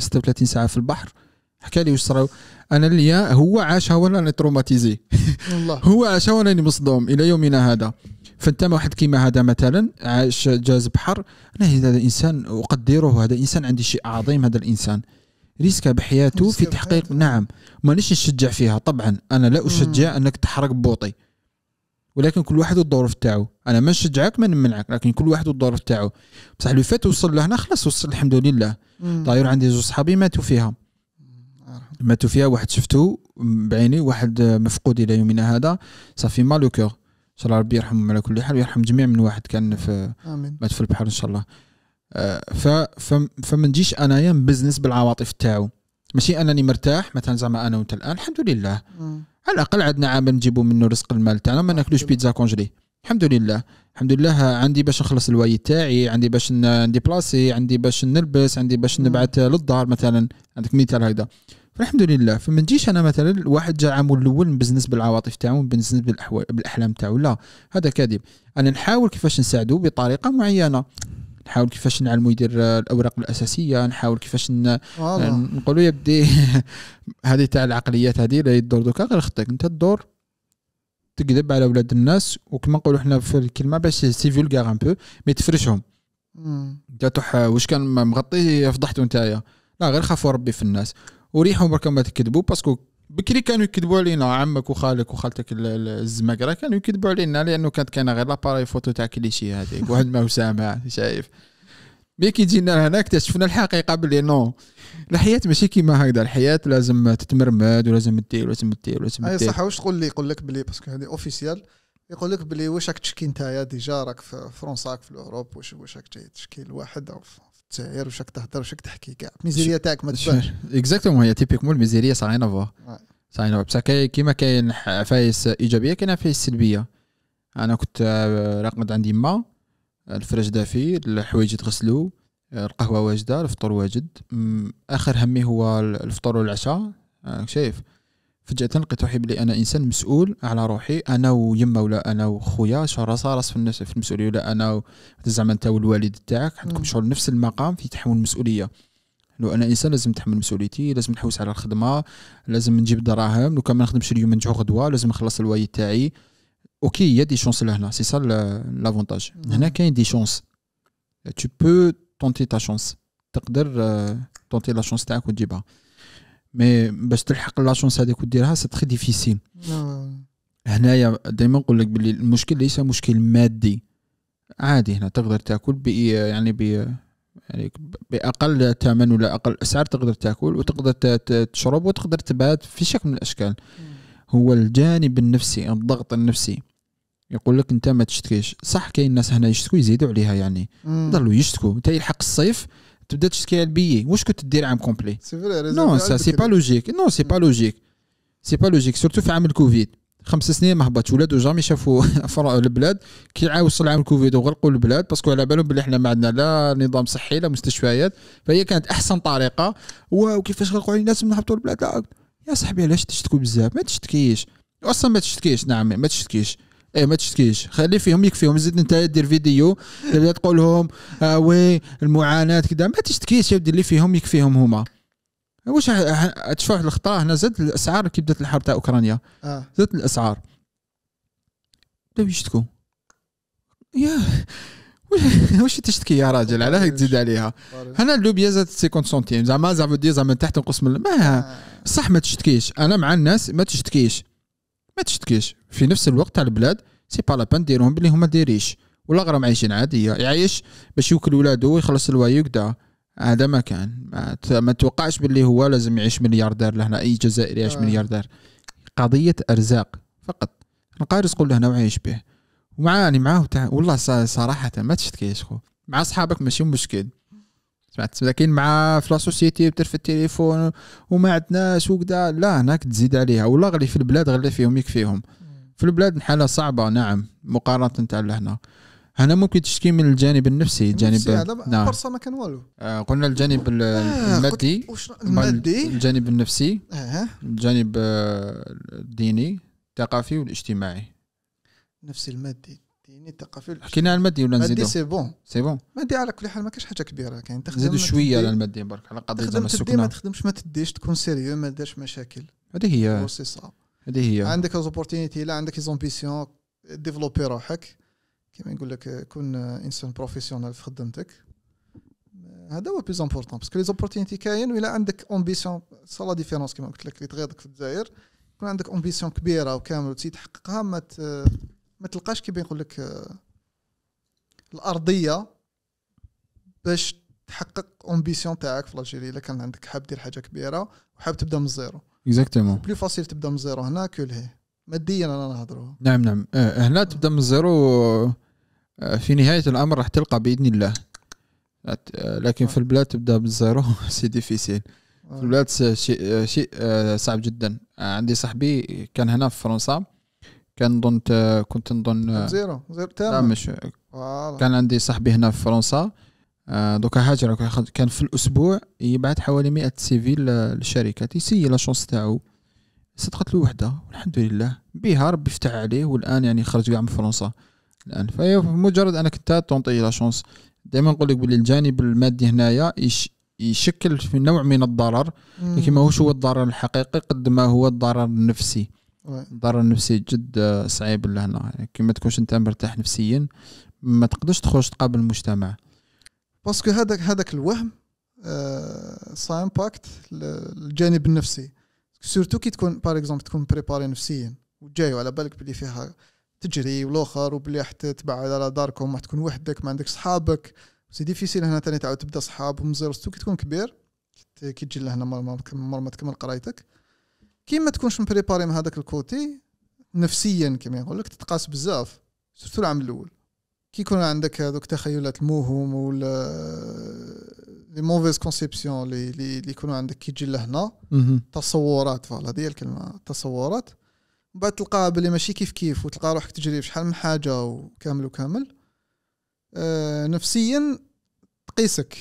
36 آه، ساعه في البحر حكى لي واش صراو انا اللي هو عاشها وانا تروماتيزي <laughs> هو عاشها وانا مصدوم الى يومنا هذا فانت واحد كيما هذا مثلا عاش جاز بحر انا هذا الانسان اقدره هذا الانسان عندي شيء عظيم هذا الانسان ريسك بحياته في تحقيق نعم مانيش نشجع فيها طبعا انا لا اشجع انك تحرق بوطي ولكن كل واحد والظروف تاعو انا ما نشجعك ما نمنعك لكن كل واحد والظروف تاعو بصح لو فات وصل لهنا خلاص وصل الحمد لله طاير عندي زوج صحابي ماتوا فيها ماتوا فيها واحد شفته بعيني واحد مفقود الى يومنا هذا صافي مالو كور ان شاء الله ربي يرحمهم على كل حال ويرحم جميع من واحد كان في امين مات في البحر ان شاء الله آه، ف فما نجيش انايا بزنس بالعواطف تاعو ماشي انني مرتاح مثلا زعما انا وانت الان الحمد لله مم. على الاقل عندنا عام نجيبوا منه رزق المال تاعنا ما ناكلوش بيتزا كونجلي الحمد لله الحمد لله عندي باش نخلص الواي تاعي عندي باش نديبلاسي عندي باش نلبس عندي باش نبعث للدار مثلا عندك مثال هكذا فالحمد لله فما نجيش انا مثلا الواحد جا عامل الاول نبزنس بالعواطف تاعو نبزنس بالاحلام تاعو لا هذا كاذب انا نحاول كيفاش نساعده بطريقه معينه نحاول كيفاش نعلمو يدير الاوراق الاساسيه نحاول كيفاش آه، نقولوا يبدي <laughs> هذه تاع العقليات هذه لا الدور دوكا غير خطك انت الدور تكذب على ولاد الناس وكما نقولوا حنا في الكلمه باش سي فولغار ان بو مي تفرشهم انت آه، واش كان مغطي فضحتو نتايا لا غير خافوا ربي في الناس وريحهم برك ما تكذبوا باسكو بكري كانوا يكذبوا علينا عمك وخالك وخالتك الزماقره كانوا يكذبوا علينا لانه كانت كاينه غير لاباري فوتو تاع كليشي هذيك <laughs> واحد ما وسامع شايف مي كي جينا هنا اكتشفنا الحقيقه بلي نو الحياه ماشي كيما هكذا الحياه لازم تتمرمد ولازم تدير ولازم تدير ولازم تدير اي صح واش تقول لي يقول لك بلي باسكو هذه اوفيسيال يقول لك بلي واش راك تشكي نتايا ديجا راك في فرنسا راك في الاوروب واش واش راك تشكي لواحد تسعر وشك تهضر وشك تحكي كاع الميزيريه تاعك ما تبانش اكزاكتومون هي تيبيكمون الميزيريه سا ريان افوار سا بصح كيما كاين عفايس ايجابيه كاين عفايس سلبيه انا كنت آه، راقد عندي ما الفرج دافي الحوايج يتغسلوا القهوه واجده الفطور واجد اخر همي هو الفطور والعشاء آه، شايف فجأة لقيت روحي بلي أنا إنسان مسؤول على روحي أنا ويما ولا أنا وخويا شهر راس في النفس في المسؤولية ولا أنا زعما أنت والوالد تاعك عندكم شغل نفس المقام في تحمل المسؤولية لو انا انسان لازم نتحمل مسؤوليتي لازم نحوس على الخدمه لازم نجيب دراهم لو كان ما نخدمش اليوم نجحو غدوه لازم نخلص الواي تاعي اوكي يا دي شونس لهنا سي سا لافونتاج هنا كاين دي شونس تو بو تونتي تا شونس تقدر تونتي لا شونس تاعك وتجيبها مي باش تلحق لاشونس هذيك وديرها سي تري ديفيسيل نعم. هنايا دائما نقول لك باللي المشكل ليس مشكل مادي عادي هنا تقدر تاكل ب يعني ب يعني باقل ثمن ولا اقل اسعار تقدر تاكل وتقدر تشرب وتقدر تبات في شكل من الاشكال نعم. هو الجانب النفسي الضغط النفسي يقول لك انت ما تشتكيش صح كاين ناس هنا يشتكوا يزيدوا عليها يعني نعم. ضلوا يشتكوا انت يلحق الصيف تبدا تشتكي على البيي واش كنت دير عام كومبلي نو سا سي با لوجيك نو سي با لوجيك سي با لوجيك سورتو في عام الكوفيد خمس سنين ما هبطش ولادو جامي شافوا <laughs> البلاد كي وصل عام الكوفيد وغلقوا البلاد باسكو على بالهم بلي حنا ما عندنا لا نظام صحي لا مستشفيات فهي كانت احسن طريقه وكيفاش غلقوا علينا يعني الناس نهبطوا البلاد لا يا صاحبي علاش تشتكوا بزاف ما تشتكيش اصلا ما تشتكيش نعم ما تشتكيش ايه ما تشتكيش خلي فيهم يكفيهم زيد انت دير فيديو اللي تقول لهم آه وي المعاناه كذا ما تشتكيش يبدا اللي فيهم يكفيهم هما واش تشوف واحد الخطا هنا زاد الاسعار كي بدات الحرب تاع اوكرانيا آه. الاسعار بداو يشتكوا يا واش تشتكي يا راجل علاه تزيد عليها هنا اللوبيا زادت 50 سنتيم زعما زعما دي زعما تحت نقص من ما صح ما تشتكيش انا مع الناس ما تشتكيش ما تشتكيش في نفس الوقت تاع البلاد سي با لا بان ديرهم بلي هما دي ولا راهم عايشين عاديه يعيش باش يوكل ولادو ويخلص الواي وكدا هذا ما كان ما توقعش باللي هو لازم يعيش ملياردير لهنا اي جزائري يعيش آه. ملياردير قضيه ارزاق فقط نلقى رزقه لهنا وعايش به ومعاني معاه والله صراحه ما تشتكيش خو مع اصحابك ماشي مشكل سمعت لكن مع في لاسوسيتي في التليفون وما عندناش وكذا لا هناك تزيد عليها ولا غلي في البلاد غلي فيهم يكفيهم في البلاد الحاله صعبه نعم مقارنه تاع لهنا هنا ممكن تشكي من الجانب النفسي الجانب هذا نعم. فرصه ما كان والو آه قلنا الجانب آه المادي المادي الجانب النفسي آه. الجانب الديني الثقافي والاجتماعي نفس المادي الديني الثقافي حكينا على المادي ولا نزيدو؟ المادي سي بون سي بون مادي على كل حال ما كاينش حاجه كبيره كاين تخدم نزيدو شويه على المادي برك على قضيه تخدم تدي ما تخدمش ما تديش تكون سيريو ما دارش مشاكل هذه هي هذه هي عندك زوبورتينيتي لا عندك زومبيسيون ديفلوبي روحك كيما يقول لك كون انسان بروفيسيونال في خدمتك هذا هو بليز امبورطون باسكو لي زوبورتينيتي كاين ولا عندك امبيسيون سا لا ديفيرونس كيما قلت لك اللي تغيضك في الجزائر يكون عندك امبيسيون كبيره وكامل وتزيد تحققها ما ما تلقاش كيف يقول لك آه، الارضيه باش تحقق امبيسيون تاعك في الجيري الا كان عندك حاب دير حاجه كبيره وحاب تبدا من الزيرو اكزاكتومون بلو فاسيل تبدا من الزيرو هنا كو لهي ماديا انا نهضروا نعم نعم آه، هنا تبدا من الزيرو آه، في نهايه الامر راح تلقى باذن الله لكن في البلاد تبدا من الزيرو سي ديفيسيل في البلاد شيء شيء صعب جدا عندي صاحبي كان هنا في فرنسا كان نظن كنت نظن زيرو زيرو تمام مش كان عندي صاحبي هنا في فرنسا آه، دوكا هاجر كان في الاسبوع يبعث حوالي 100 سيفي للشركه يسيي لا شونس تاعو صدقت له وحده والحمد لله بها ربي فتح عليه والان يعني خرج كاع من فرنسا الان فمجرد انك انت تنطي لا شونس دائما نقول لك باللي الجانب المادي هنايا يشكل في نوع من الضرر لكن ماهوش هو الضرر الحقيقي قد ما هو الضرر النفسي الضرر النفسي جد صعيب لهنا يعني كي ما تكونش انت مرتاح نفسيا ما تقدرش تخرج تقابل المجتمع باسكو هذاك هذاك الوهم آه سا امباكت الجانب النفسي سورتو كي تكون باغ اكزومبل تكون بريباري نفسيا وجاي على بالك بلي فيها تجري والاخر وبلي راح تبعد على داركم راح تكون وحدك ما عندك صحابك سي ديفيسيل هنا ثاني تعاود تبدا صحاب ومزير كي تكون كبير كي تجي لهنا مرة ما تكمل قرايتك كي ما تكونش مبريباري من هذاك الكوتي نفسيا كما يقول لك تتقاس بزاف سورتو العام الاول كي يكون عندك هذوك تخيلات الموهوم ولا لي موفيز كونسيبسيون اللي اللي يكونوا عندك كي تجي لهنا تصورات فوالا هذه الكلمه تصورات من بعد تلقاها بلي ماشي كيف كيف وتلقى روحك تجري في شحال من حاجه وكامل وكامل آه نفسيا تقيسك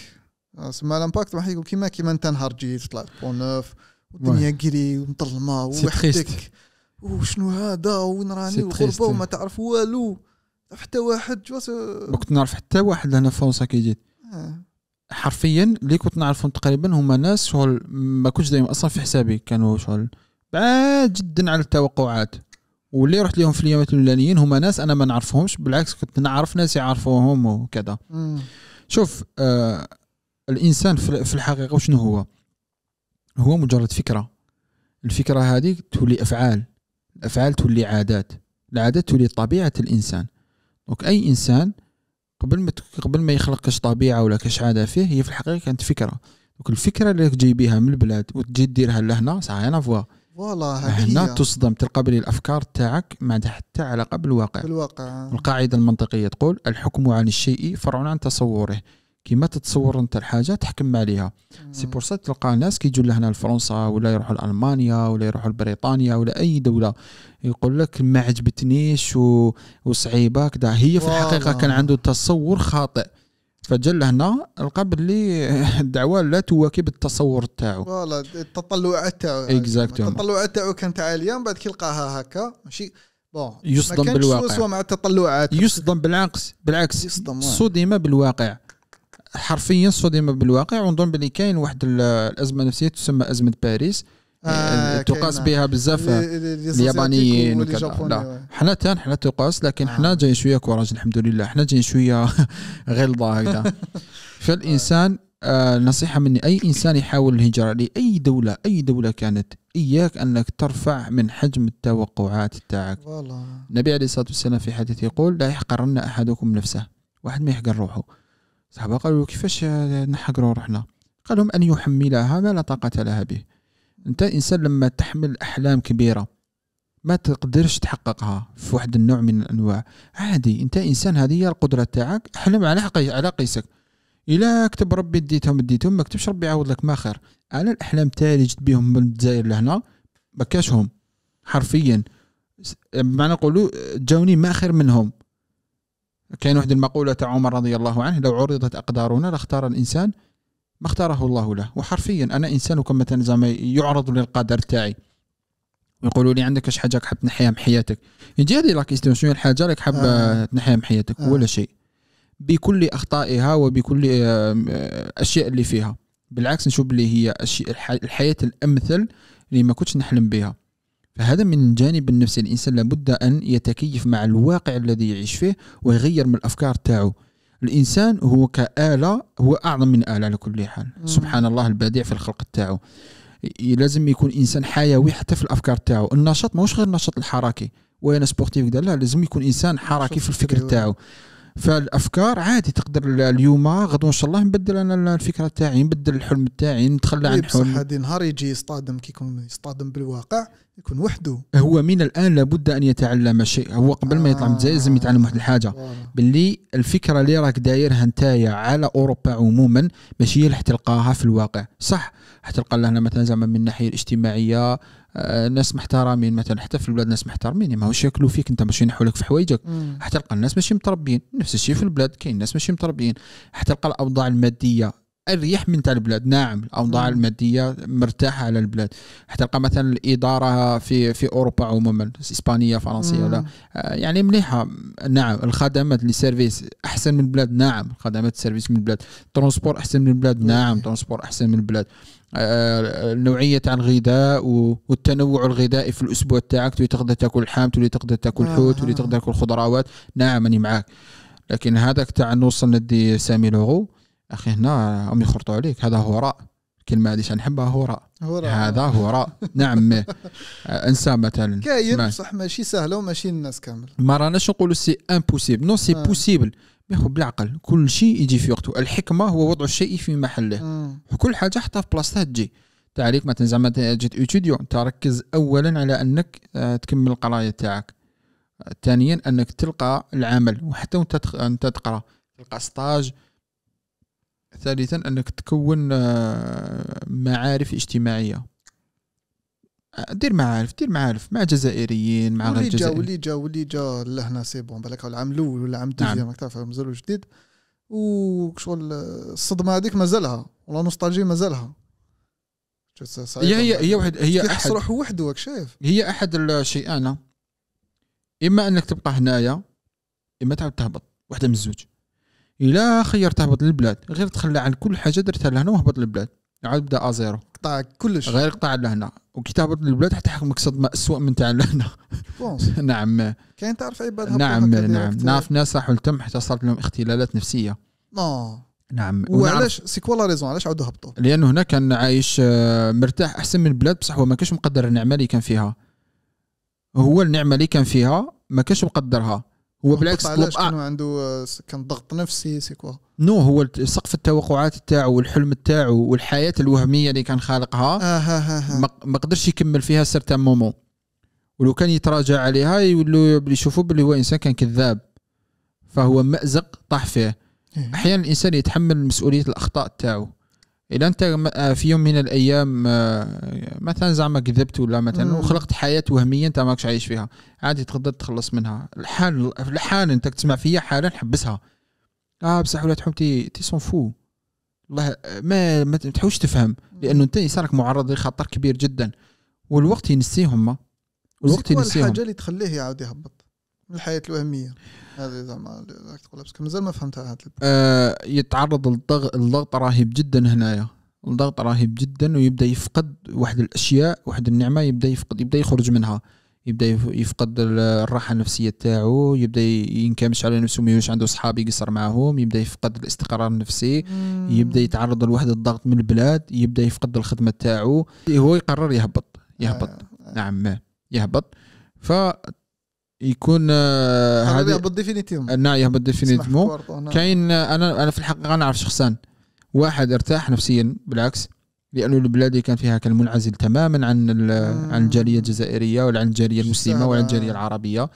آه، سما الامباكت واحد يكون كيما كيما انت نهار جيت طلعت بون نوف والدنيا قري ومظلمه وحدك وشنو هذا وين راني وغربه وما تعرف والو حتى واحد ما كنت نعرف حتى واحد هنا في فرنسا كي جيت آه. حرفيا اللي كنت نعرفهم تقريبا هما ناس شغل ما كنتش دايما اصلا في حسابي كانوا شغل بعاد جدا على التوقعات واللي رحت لهم في اليومات الاولانيين هما ناس انا ما نعرفهمش بالعكس كنت نعرف ناس يعرفوهم وكذا شوف آه الانسان في الحقيقه شنو هو هو مجرد فكره الفكره هذه تولي افعال الافعال تولي عادات العادات تولي طبيعه الانسان دونك اي انسان قبل ما قبل ما يخلق كاش طبيعه ولا كاش عاده فيه هي في الحقيقه كانت فكره دونك الفكره اللي راك جاي بها من البلاد وتجي ديرها لهنا صح انا فوا فوالا هنا تصدم تلقى بلي الافكار تاعك ما عندها حتى علاقه بالواقع بالواقع القاعده المنطقيه تقول الحكم عن الشيء فرع عن تصوره كيما تتصور انت الحاجه تحكم عليها سي بور سا تلقى ناس كيجوا لهنا لفرنسا ولا يروحوا لالمانيا ولا يروحوا لبريطانيا ولا اي دوله يقول لك ما عجبتنيش و... وصعيبه كذا هي في الحقيقه كان عنده تصور خاطئ فجا لهنا لقى باللي الدعوه <laughs> لا تواكب التصور تاعو فوالا التطلعات تاعو اكزاكتوم التطلعات تاعو كانت عاليه من بعد كي لقاها هكا ماشي بون يصدم بالواقع مع التطلعات يصدم بالعكس بالعكس صدم بالواقع حرفيا صدم بالواقع ونظن بلي كاين واحد الازمه النفسيه تسمى ازمه باريس آه تقاس بها بزاف اليابانيين لا حنا تان حنا تقاس لكن آه. حنا جايين شويه كوراج الحمد لله حنا جايين شويه <laughs> غلظه <laughs> هكذا آه. فالانسان آه نصيحه مني اي انسان يحاول الهجره لاي دوله اي دوله كانت اياك انك ترفع من حجم التوقعات تاعك والله النبي عليه الصلاه والسلام في حديث يقول لا يحقرن احدكم نفسه واحد ما يحقر روحه صحابه قالوا كيفاش نحقروا روحنا قال لهم ان يحملها ما لا طاقه لها به انت انسان لما تحمل احلام كبيره ما تقدرش تحققها في واحد النوع من الانواع عادي انت انسان هذه هي القدره تاعك احلم على حقي على قيسك الا كتب ربي ديتهم ديتهم ما كتبش ربي يعوض لك ما خير انا الاحلام تاعي اللي جبت بهم من الجزائر لهنا ما حرفيا بمعنى يعني نقولوا جاوني ما خير منهم كاين واحد المقولة تاع عمر رضي الله عنه لو عرضت أقدارنا لاختار الإنسان ما اختاره الله له وحرفيا أنا إنسان وكما زعما يعرض للقدر تاعي يقولوا لي عندك اش حاجه حاب تنحيها من حياتك يجي هذه لا كيستيون شنو الحاجه راك حاب آه. تنحيها من حياتك آه. ولا شيء بكل اخطائها وبكل الاشياء آه، اللي فيها بالعكس نشوف اللي هي الحياه الامثل اللي ما كنتش نحلم بها فهذا من الجانب النفسي الانسان لابد ان يتكيف مع الواقع الذي يعيش فيه ويغير من الافكار تاعو الانسان هو كآلة هو اعظم من آلة على كل حال مم. سبحان الله البديع في الخلق تاعو لازم يكون انسان حيوي حتى في الافكار تاعو النشاط ماهوش غير النشاط الحركي وانا سبورتيف لا لازم يكون انسان حركي في الفكر تاعو فالافكار عادي تقدر اليوم غدو ان شاء الله نبدل انا الفكره تاعي نبدل الحلم تاعي نتخلى عن الحلم طيب، بصح هذه نهار يجي يصطدم كي يكون يصطدم بالواقع يكون وحده هو من الان لابد ان يتعلم شيء هو قبل آه ما يطلع من آه، الجزائر لازم يتعلم واحد الحاجه آه باللي الفكره اللي راك دايرها نتايا على اوروبا عموما ماشي هي اللي حتلقاها في الواقع صح حتلقى لها مثلا زعما من الناحيه الاجتماعيه الناس آه، محترمين مثلا حتى في البلاد ناس محترمين ما واش ياكلوا فيك انت ماشي ينحوا لك في حوايجك حتى تلقى الناس ماشي متربيين نفس الشيء في البلاد كاين ناس ماشي متربيين حتى تلقى الاوضاع الماديه اريح من تاع البلاد ناعم الاوضاع نعم. الماديه مرتاحه على البلاد حتى تلقى مثلا الاداره في في اوروبا عموما اسبانيه فرنسيه ولا آه، يعني مليحه نعم الخدمات لي سيرفيس احسن من البلاد نعم خدمات السيرفيس من البلاد ترونسبور احسن من البلاد نعم ترونسبور احسن من البلاد آه، نوعيه الغذاء والتنوع الغذائي في الاسبوع تاعك تولي تقدر تاكل حام تولي تقدر تاكل آه. حوت تولي تقدر تاكل خضروات نعم اني معاك لكن هذاك تاع نوصل ندي سامي لوغو اخي هنا هم يخرطوا عليك هذا هراء كلمة هذه نحبها هراء هذا هراء نعم <laughs> آه، انسى مثلا كاين بصح ماشي سهله وماشي الناس كامل ما راناش نقولوا سي امبوسيبل نو سي بوسيبل ياخذ بالعقل كل شيء يجي في وقته الحكمه هو وضع الشيء في محله مم. كل حاجه حطها في بلاصتها تجي تعليق مثلا زعما جيت اوتوديو تركز اولا على انك آه، تكمل القرايه تاعك ثانيا انك تلقى العمل وحتى وانت انت تقرا تلقى ستاج ثالثا انك تكون آه، معارف اجتماعيه دير مع عارف دير مع عارف مع جزائريين مع غير جزائريين واللي جا واللي جا لهنا سي بون بالك العام الاول ولا العام الثاني راك تعرف مازالو جديد وشغل الصدمه هذيك مازالها ولا نوستالجي مازالها هي هي هي واحد هي احد روحه وحده واك شايف هي احد الشيئان اما انك تبقى هنايا اما تعاود تهبط واحده من الزوج الا خير تهبط للبلاد غير تخلى عن كل حاجه درتها لهنا وهبط للبلاد عاد بدا ازيرو قطع كلش غير قطع لهنا وكتابه البلاد تحقق مقصد اسوء من تاع لهنا <laughs> نعم كاين تعرف بلد نعم نعم نعرف ناس راحوا لتم حتى صارت لهم اختلالات نفسيه آه. نعم وعلاش سي كوا لا ريزون علاش عاودوا هبطوا لانه هنا كان عايش آه، مرتاح احسن من البلاد بصح هو ما كانش مقدر النعمه اللي كان فيها هو النعمه اللي كان فيها ما كانش مقدرها هو بالعكس علاش كانوا عنده كان ضغط نفسي سي كوا نو هو سقف التوقعات تاعو والحلم تاعو والحياه الوهميه اللي كان خالقها آه آه آه. ما قدرش يكمل فيها سيرتان مومون ولو كان يتراجع عليها يولوا يشوفوا باللي هو انسان كان كذاب فهو مازق طاح فيه إيه. احيانا الانسان يتحمل مسؤوليه الاخطاء تاعو اذا انت آه، في يوم من الايام آه، مثلا زعما كذبت ولا مثلا وخلقت حياه وهميه انت ماكش عايش فيها عادي تقدر تخلص منها الحال الحال انت تسمع فيا حالا حبسها اه بصح ولا حومتي تي سون فو والله ما ما تحوش تفهم لانه انت صارك معرض لخطر كبير جدا والوقت ينسيهم ما الوقت ينسيهم الحاجه اللي تخليه يعاود يهبط من الحياه الوهميه هذه زعما تقول باسكو مازال ما فهمتها آه يتعرض للضغط الضغط رهيب جدا هنايا الضغط رهيب جدا ويبدا يفقد واحد الاشياء واحد النعمه يبدا يفقد يبدا يخرج منها يبدا يفقد الراحه النفسيه تاعو يبدا ينكمش على نفسه ما عنده صحاب يقصر معاهم يبدا يفقد الاستقرار النفسي مم. يبدا يتعرض لواحد الضغط من البلاد يبدا يفقد الخدمه تاعو هو يقرر يهبط يهبط آه. آه. نعم يهبط ف يكون آه، هذا آه، بالديفينيتيم نعم بالديفينيتيم كاين آه، انا انا في الحقيقه نعرف شخصان واحد ارتاح نفسيا بالعكس لانه البلاد كان فيها كان منعزل تماما عن عن الجاليه الجزائريه ولا عن الجاليه المسلمه ولا عن الجاليه العربيه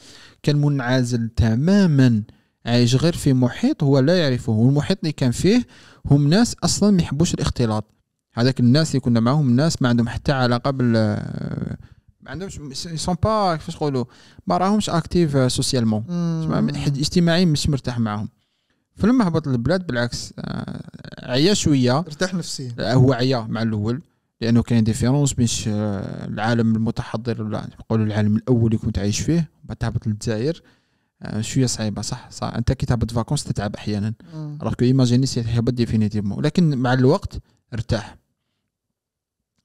كان منعزل تماما عايش غير في محيط هو لا يعرفه والمحيط اللي كان فيه هم ناس اصلا ما يحبوش الاختلاط هذاك الناس اللي كنا معاهم ناس ما عندهم حتى علاقه بال ما عندهمش سون با كيفاش نقولوا ما راهمش اكتيف سوسيالمون اجتماعي مش مرتاح معاهم فلما هبط للبلاد بالعكس آه، عيا شويه ارتاح نفسيا آه، هو عيا مع الاول لانه كاين ديفيرونس بين آه، العالم المتحضر ولا نقولوا العالم الاول اللي كنت عايش فيه بعد تهبط للجزائر شويه صعيبه صح, صح انت كي تهبط فاكونس تتعب احيانا راك ايماجيني سي تهبط ديفينيتيفمون ولكن مع الوقت ارتاح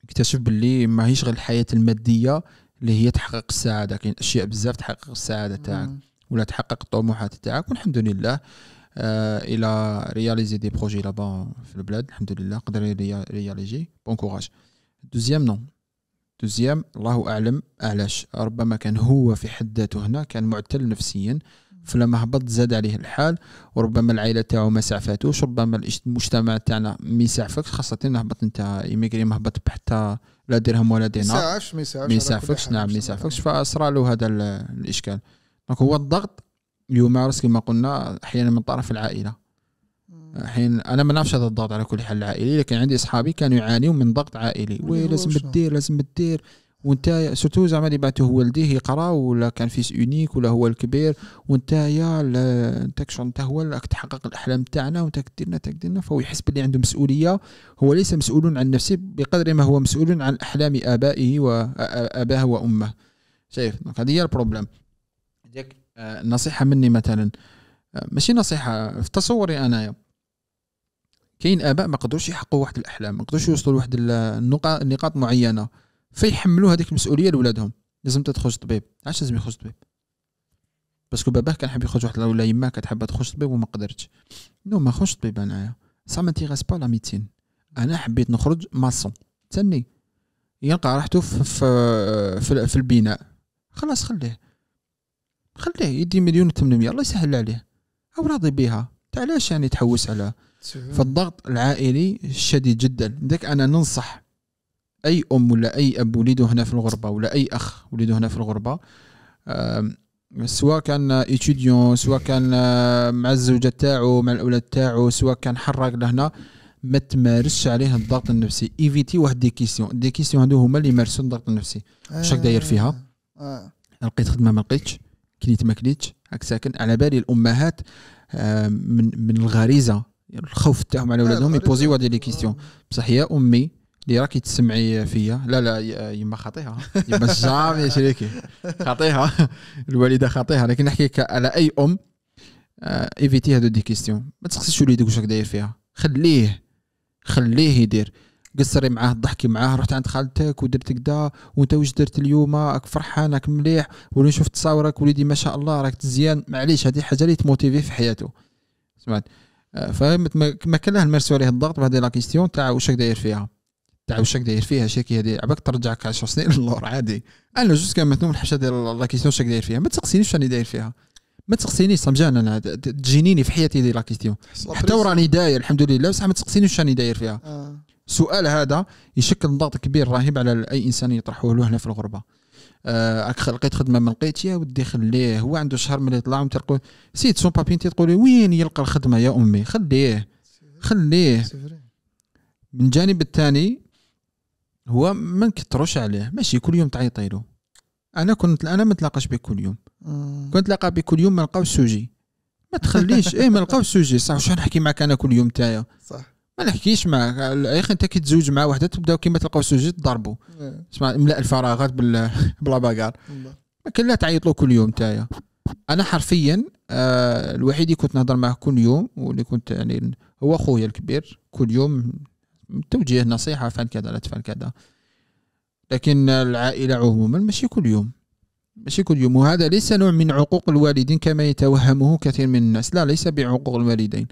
اكتشف باللي ماهيش غير الحياه الماديه اللي هي تحقق السعاده كاين اشياء بزاف تحقق السعاده تاعك ولا تحقق الطموحات تاعك والحمد لله آه الى رياليزي دي بروجي لابا في البلاد الحمد لله قدر رياليجي بون كوراج دوزيام نو دوزيام الله اعلم علاش ربما كان هو في حد ذاته هنا كان معتل نفسيا فلما هبط زاد عليه الحال وربما العائله تاعو ما سعفاتوش ربما المجتمع تاعنا ما يسعفكش خاصه نهبط انت ايميغري ما هبط بحتى لا درهم ولا دينار ما يسعفش ما يسعفش ما يسعفكش نعم ما يسعفكش يعني. فاصرى له هذا الاشكال دونك هو الضغط يمارس كما قلنا احيانا من طرف العائله حين انا ما نعرفش هذا الضغط على كل حال العائلي لكن عندي اصحابي كانوا يعانيوا من ضغط عائلي وي لازم تدير لازم تدير وانت سورتو زعما اللي بعته هو لديه يقرا ولا كان فيس اونيك ولا هو الكبير وانت يا انت شغل انت هو راك تحقق الاحلام تاعنا وانت ديرنا تقدرنا فهو يحس باللي عنده مسؤوليه هو ليس مسؤول عن نفسه بقدر ما هو مسؤول عن احلام ابائه واباه وامه شايف دونك هذه هي البروبليم ديك نصيحه مني مثلا ماشي نصيحه في تصوري انايا كاين اباء ما قدروش يحققوا واحد الاحلام ما قدروش يوصلوا لواحد النقاط معينه فيحملوا هذيك المسؤوليه لولادهم لازم تخرج طبيب علاش لازم يخرج طبيب باسكو باباه كان حاب يخرج واحد ولا يما كانت حابه تخرج طبيب وما قدرتش نو ما خرجش طبيب انايا سا تيغاس با لا ميتين انا حبيت نخرج ماسون تسني يلقى راحته في, في, في, في البناء خلاص خليه خليه يدي مليون و800 الله يسهل عليه او راضي بها علاش يعني تحوس على فالضغط العائلي شديد جدا ذاك انا ننصح اي ام ولا اي اب وليده هنا في الغربه ولا اي اخ وليده هنا في الغربه سواء كان ايتوديون سواء كان مع الزوجه تاعو مع الاولاد تاعو سواء كان حراق لهنا ما تمارسش عليه الضغط النفسي ايفيتي واحد دي كيسيون دي كيسيون هادو هما اللي يمارسوا الضغط النفسي واش راك داير فيها آه. آه. لقيت خدمه ما لقيتش كليت ما كليتش هاك ساكن على بالي الامهات آه، من من الغريزه الخوف تاعهم على ولادهم يبوزيو هذه لي كيسيون بصح يا امي اللي راكي تسمعي فيا لا لا يما خطيها يما جامي <laughs> يا شريكي خطيها الوالده خطيها لكن نحكيك على اي ام ايفيتي آه، هادو دي كيستيون ما تسقسيش وليدك واش راك داير فيها خليه خليه يدير قصري معاه ضحكي معاه رحت عند خالتك ودرت كدا وانت واش درت اليوم راك فرحان راك مليح ولي شفت تصاورك وليدي ما شاء الله راك مزيان معليش هذه حاجه اللي تموتيفي في حياته سمعت آه، فما كان له نمارسوا عليه الضغط بهذه لا كيستيون تاع واش راك داير فيها تعب شك داير فيها شكي هذه عباك ترجعك 10 سنين للور عادي انا جوست كان مثلا الحشا ديال لا كيسيون شك داير فيها ما تسقسينيش راني داير فيها ما تسقسينيش صام انا تجينيني في حياتي دي لا كيسيون حتى وراني داير الحمد لله بصح ما تسقسينيش راني داير فيها آه. السؤال هذا يشكل ضغط كبير رهيب على اي انسان يطرحوه له هنا في الغربه راك آه لقيت خدمه ما لقيتش يا ودي خليه هو عنده شهر ملي يطلع وانت تقول سون بابي انت تقولي وين يلقى الخدمه يا امي خليه خليه من الجانب الثاني هو ما نكثروش عليه ماشي كل يوم تعيطي له انا كنت انا ما نتلاقاش به كل يوم كنت نتلاقى به كل يوم ما نلقاوش سوجي ما تخليش <laughs> ايه ما نلقاوش سوجي صح واش نحكي معك انا كل يوم تايا صح ما نحكيش معك يا اخي انت كي تزوج مع وحده تبداو كيما تلقاو سوجي تضربوا إيه. اسمع املا الفراغات بال <laughs> بلا باكار ما كان لا له كل يوم تايا انا حرفيا آه الوحيد اللي كنت نهضر معاه كل يوم واللي كنت يعني هو خويا الكبير كل يوم توجيه نصيحه فعل كذا لا تفعل كذا لكن العائله عموما ماشي كل يوم ماشي كل يوم وهذا ليس نوع من عقوق الوالدين كما يتوهمه كثير من الناس لا ليس بعقوق الوالدين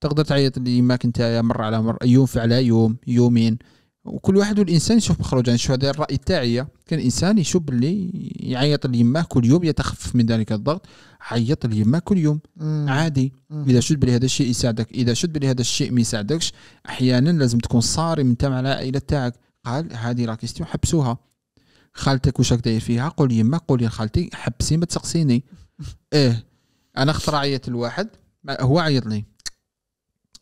تقدر تعيط لي ليماك انت مره على مره يوم فعلا يوم يومين وكل واحد والانسان يشوف مخرج يعني شوف هذا الراي تاعي كان الانسان يشوف اللي يعيط ليماه كل يوم يتخفف من ذلك الضغط عيط ليماه كل يوم مم. عادي مم. اذا شد بلي هذا الشيء يساعدك اذا شد بلي هذا الشيء ما يساعدكش احيانا لازم تكون صارم انت مع العائله تاعك قال هذه لا كيستيون حبسوها خالتك واش راك داير فيها قول يما قولي لخالتي حبسي ما تسقسيني <laughs> ايه انا خطر عيط الواحد هو عيط لي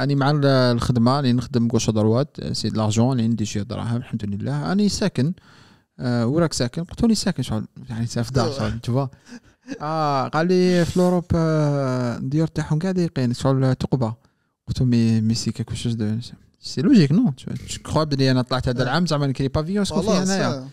راني مع الخدمه اللي نخدم كوش دروات سي لارجون اللي عندي شي دراهم الحمد لله راني ساكن آه وراك ساكن قلت له ساكن شغل يعني في دار شغل تشوفها <laughs> اه قال لي في لوروب آه، الديور تاعهم كاع ضيقين شغل تقبى قلت له مي مي سي كيكو شوز دو سي لوجيك نو كخوا بلي انا طلعت هذا آه. العام زعما نكري بافيون سكون فيه هنايا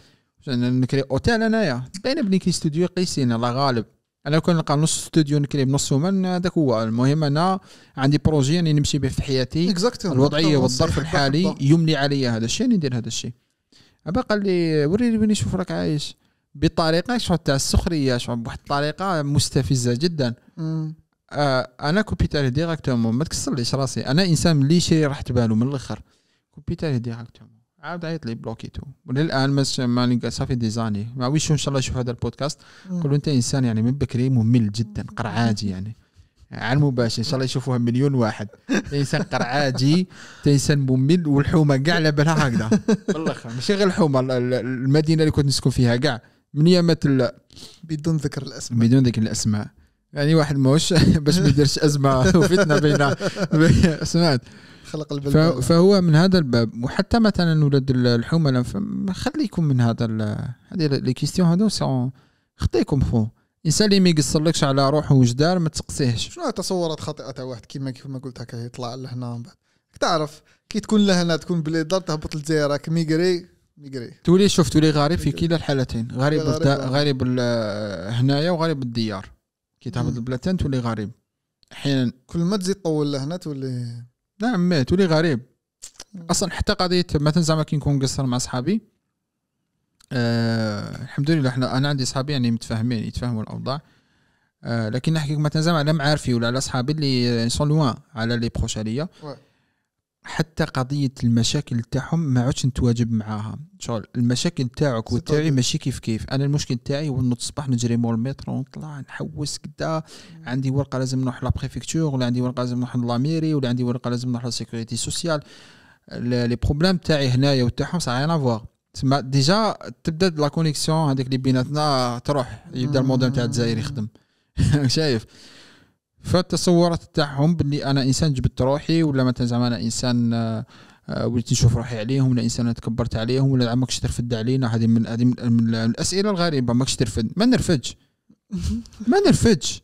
نكري اوتيل هنايا باين بلي كي ستوديو قيسين الله غالب انا كون نلقى نص ستوديو نكري بنص يوما هذاك هو المهم انا عندي بروجي راني نمشي به في حياتي exactly. الوضعيه والظرف الحالي يملي عليا هذا الشيء راني ندير هذا الشيء ابا قال لي وريني وين نشوف راك عايش بطريقه شعور تاع السخريه شعور بواحد الطريقه مستفزه جدا آه انا كوبيت عليه ديريكتومون ما تكسرليش راسي انا انسان ملي شي راحت باله من الاخر كوبيت عليه ديريكتومون عاد عيط لي بلوكيتو وللان ما ما صافي ديزاني ما ويش ان شاء الله يشوف هذا البودكاست قولوا انت انسان يعني من بكري ممل جدا قرعاجي يعني على المباشر ان شاء الله يشوفوها مليون واحد <laughs> انسان قرعاجي انسان ممل والحومه كاع على بالها هكذا والله ماشي غير الحومه المدينه اللي كنت نسكن فيها كاع من يامات بدون ذكر الاسماء بدون ذكر الاسماء يعني واحد موش <laughs> باش ما يديرش ازمه <laughs> وفتنه بين <laughs> سمعت خلق البلد فهو من هذا الباب وحتى مثلا ولاد الحومه خليكم من هذا هذه لي كيستيون هذو سون خطيكم فو الانسان اللي ما يقصرلكش على روحه واش دار ما تسقسيهش شنو تصورات خاطئه تاع واحد كيما كيما قلت هكا يطلع لهنا من بعد تعرف كي تكون لهنا تكون بلي دار تهبط للجزائر راك ميغري ميغري تولي شوف تولي غريب في كلا الحالتين غريب غريب هنايا وغريب الديار كي تهبط البلاتان تولي غريب احيانا كل ما تزيد طول لهنا تولي نعم مي تولي غريب اصلا حتى قضيه مثلا زعما كي نكون قصر مع صحابي أه الحمد لله احنا انا عندي صحابي يعني متفاهمين يتفاهموا الاوضاع أه لكن نحكي مثلا زعما على معارفي ولا على صحابي اللي سون لوان على لي بروش عليا حتى قضيه المشاكل تاعهم ما عادش نتواجب معاها شغل المشاكل تاعك وتاعي ماشي كيف كيف انا المشكل تاعي هو نوض الصباح نجري مور المترو نطلع نحوس كدا عندي ورقه لازم نروح لا ولا عندي ورقه لازم نروح لاميري ولا عندي ورقه لازم نروح لسيكوريتي سوسيال لي بروبليم تاعي هنايا وتاعهم سا رينا افوار تسمى ديجا تبدا لا كونيكسيون هذيك اللي بيناتنا تروح يبدا الموديل تاع الجزائر يخدم <laughs> شايف فالتصورات تاعهم باللي انا انسان جبت روحي ولا مثلا زعما انا انسان آه، وليت نشوف روحي عليهم ولا انسان أنا تكبرت عليهم ولا ماكش ترفد علينا هذه من هذه من الاسئله الغريبه ماكش ترفد ما نرفدش <laughs> ما نرفدش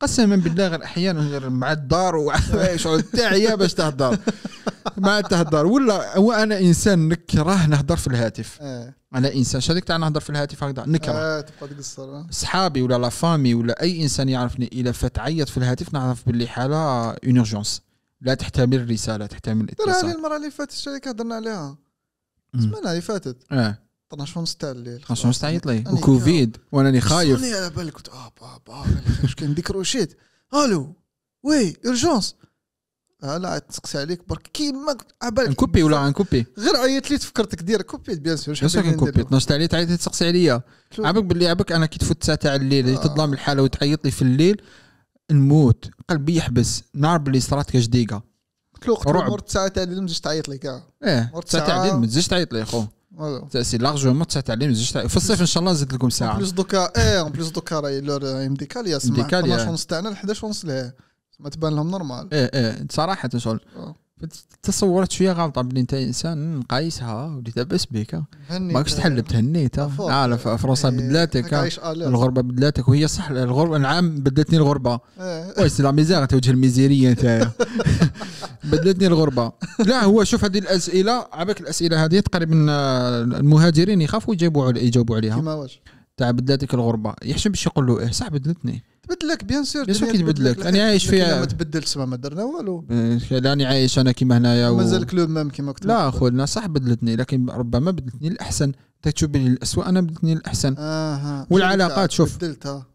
قسما بالله غير احيانا غير مع الدار وشعور <laughs> إيه، تاعي باش تهضر <laughs> ما تهدر ولا هو انا انسان نكره نهضر في الهاتف إيه. انا انسان شادك تاع نهضر في الهاتف هكذا نكره آه تبقى تقصر صحابي ولا لا فامي ولا اي انسان يعرفني الا فتعيط في الهاتف نعرف باللي حاله اون اورجونس لا تحتمل الرساله تحتمل الاتصال هذه المره اللي فاتت الشركه هضرنا عليها سمعنا اللي فاتت اه 12 ونص تاع الليل 12 ونص تعيط لي وكوفيد وانا راني خايف على بالي كنت اه با آه، آه، با كان ديك روشيت الو وي اورجونس لا عاد تسقسي عليك برك كيما عبالك نكوبي ولا غنكوبي غير عيط لي تفكرتك دير كوبي بيان سور بيان سور نكوبي طنشت عليه تعيط تسقسي عليا عبالك باللي عبالك انا كي تفوت الساعه تاع الليل آه. تظلم الحاله وتعيط لي في الليل نموت قلبي يحبس نار باللي صرات كاش دقيقه الوقت مور الساعه تاع الليل ما تجيش تعيط لي كاع ايه الساعه تاع الليل ما تجيش تعيط لي خو سي لارجومون تاع تعليم في الصيف ان شاء الله نزيد لكم ساعه بلوس دوكا ايه بلوس دوكا راهي لور ميديكال يا سمع 12 ونص تاعنا ل 11 ونص لها ما تبان لهم نورمال ايه ايه صراحه شغل آه. تصورت شويه غلطه بلي انت انسان قايسها ولي تبس بك ماكش تحل تهنيتها عارف فرنسا إيه، بدلاتك الغربه بدلاتك وهي صح الغربه نعم بدلتني الغربه إيه. واش لا ميزير توجه الميزيريه انت <laughs> بدلتني الغربه لا هو شوف هذه الاسئله عبك الاسئله هذه تقريبا آه، المهاجرين يخافوا يجاوبوا يجاوبوا عليها كيما واش تاع بدلتك الغربه يحشم باش يقول له ايه صح بدلتني تبدلك بيان سور بيان سور كي تبدلك انا عايش فيها ما تبدلش ما درنا والو راني إيه، يعني عايش انا كيما هنايا و... مازال كلوب مام كيما كنت لا خويا صح بدلتني لكن ربما بدلتني للاحسن تشوف بلي الاسوء انا بدلتني للاحسن آه والعلاقات شوف بدلتها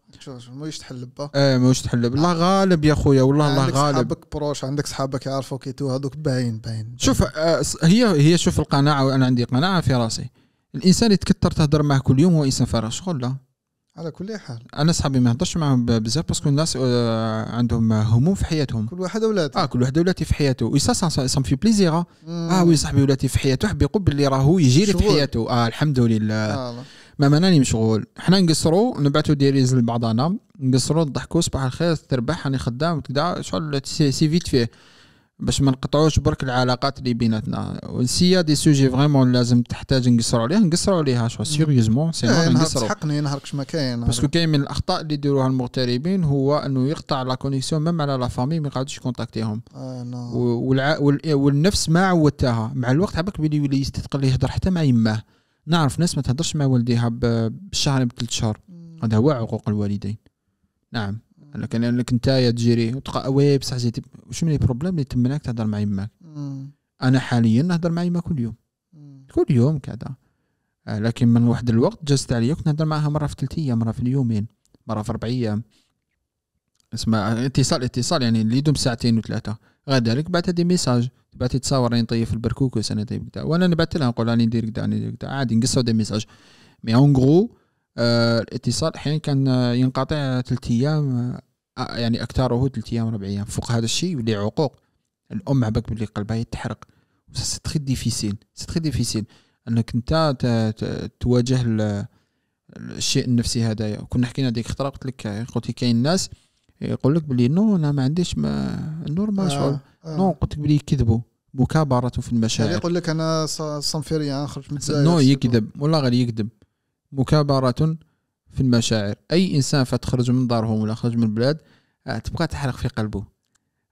ماهيش تحلبها آه. ايه ماهيش تحلب الله غالب يا خويا والله الله غالب عندك صحابك بروش عندك صحابك يعرفوك تو هذوك باين باين شوف آه، هي هي شوف القناعه وانا عندي قناعه في راسي الانسان اللي تكثر تهضر معاه كل يوم هو انسان فارغ شغل لا على كل حال انا صحابي ما هضرش معاهم بزاف باسكو الناس آه، عندهم هموم في حياتهم كل واحد ولاتي اه كل واحد ولاتي في حياته وي سا سا في بليزيغ اه وي صاحبي ولاتي في حياته حب يقول باللي راهو يجيري في حياته اه الحمد لله آه ما راني مشغول حنا نقصرو نبعثو ديريز لبعضنا نقصرو نضحكو صباح الخير تربح راني خدام كدا شغل سي فيت فيه باش ما نقطعوش برك العلاقات اللي بيناتنا ونسيا دي سوجي فريمون لازم تحتاج نقصروا عليها نقصروا عليها شو سيريوزمون سي نورمال إيه، نقصروا حقني نهاركش ما كاين باسكو كاين من الاخطاء اللي يديروها المغتربين هو انه يقطع لا كونيكسيون ميم على لا فامي ما يقعدوش يكونتاكتيهم آه، نعم. والنفس ما عودتها مع الوقت عبك بلي يولي يستثقل يهضر حتى مع يماه نعرف ناس ما تهضرش مع والديها بالشهر بثلاث شهور هذا هو عقوق الوالدين نعم لكن يعني لك انت تجري وتقى وي بصح زيد واش من البروبليم اللي تمناك تهضر مع يماك انا حاليا نهضر مع يما كل يوم كل يوم كذا آه، لكن من واحد الوقت جازت عليا كنت نهضر معاها مره في ثلاث ايام مره في اليومين مره في اربع ايام اسمع اتصال اتصال يعني اللي يدوم ساعتين وثلاثه غير ذلك بعتها دي ميساج تبعثي تصاور راني نطيب في البركوكس انا طيب وانا نبعث لها نقول راني ندير كدا ندير كدا عادي نقصوا دي ميساج مي اون جرو آه، الاتصال احيانا كان آه، ينقطع ثلاث ايام آه، يعني اكثره ثلاث ايام ربع ايام فوق هذا الشيء يولي عقوق الام عباك بلي قلبها يتحرق سي تخي ديفيسيل سي تخي ديفيسيل انك انت تواجه الشيء النفسي هذايا كنا حكينا ديك خطره قلت لك يعني قلت لك كاين ناس يقول لك بلي نو انا ما عنديش ما نور ما شعور شغل آه. نو قلت لك بلي يكذبوا مكابرة في المشاعر يقول لك انا صنفيري يعني خرجت من نو يكذب والله غير يكذب مكابرة في المشاعر أي إنسان فتخرج من دارهم ولا خرج من البلاد آه، تبقى تحرق في قلبه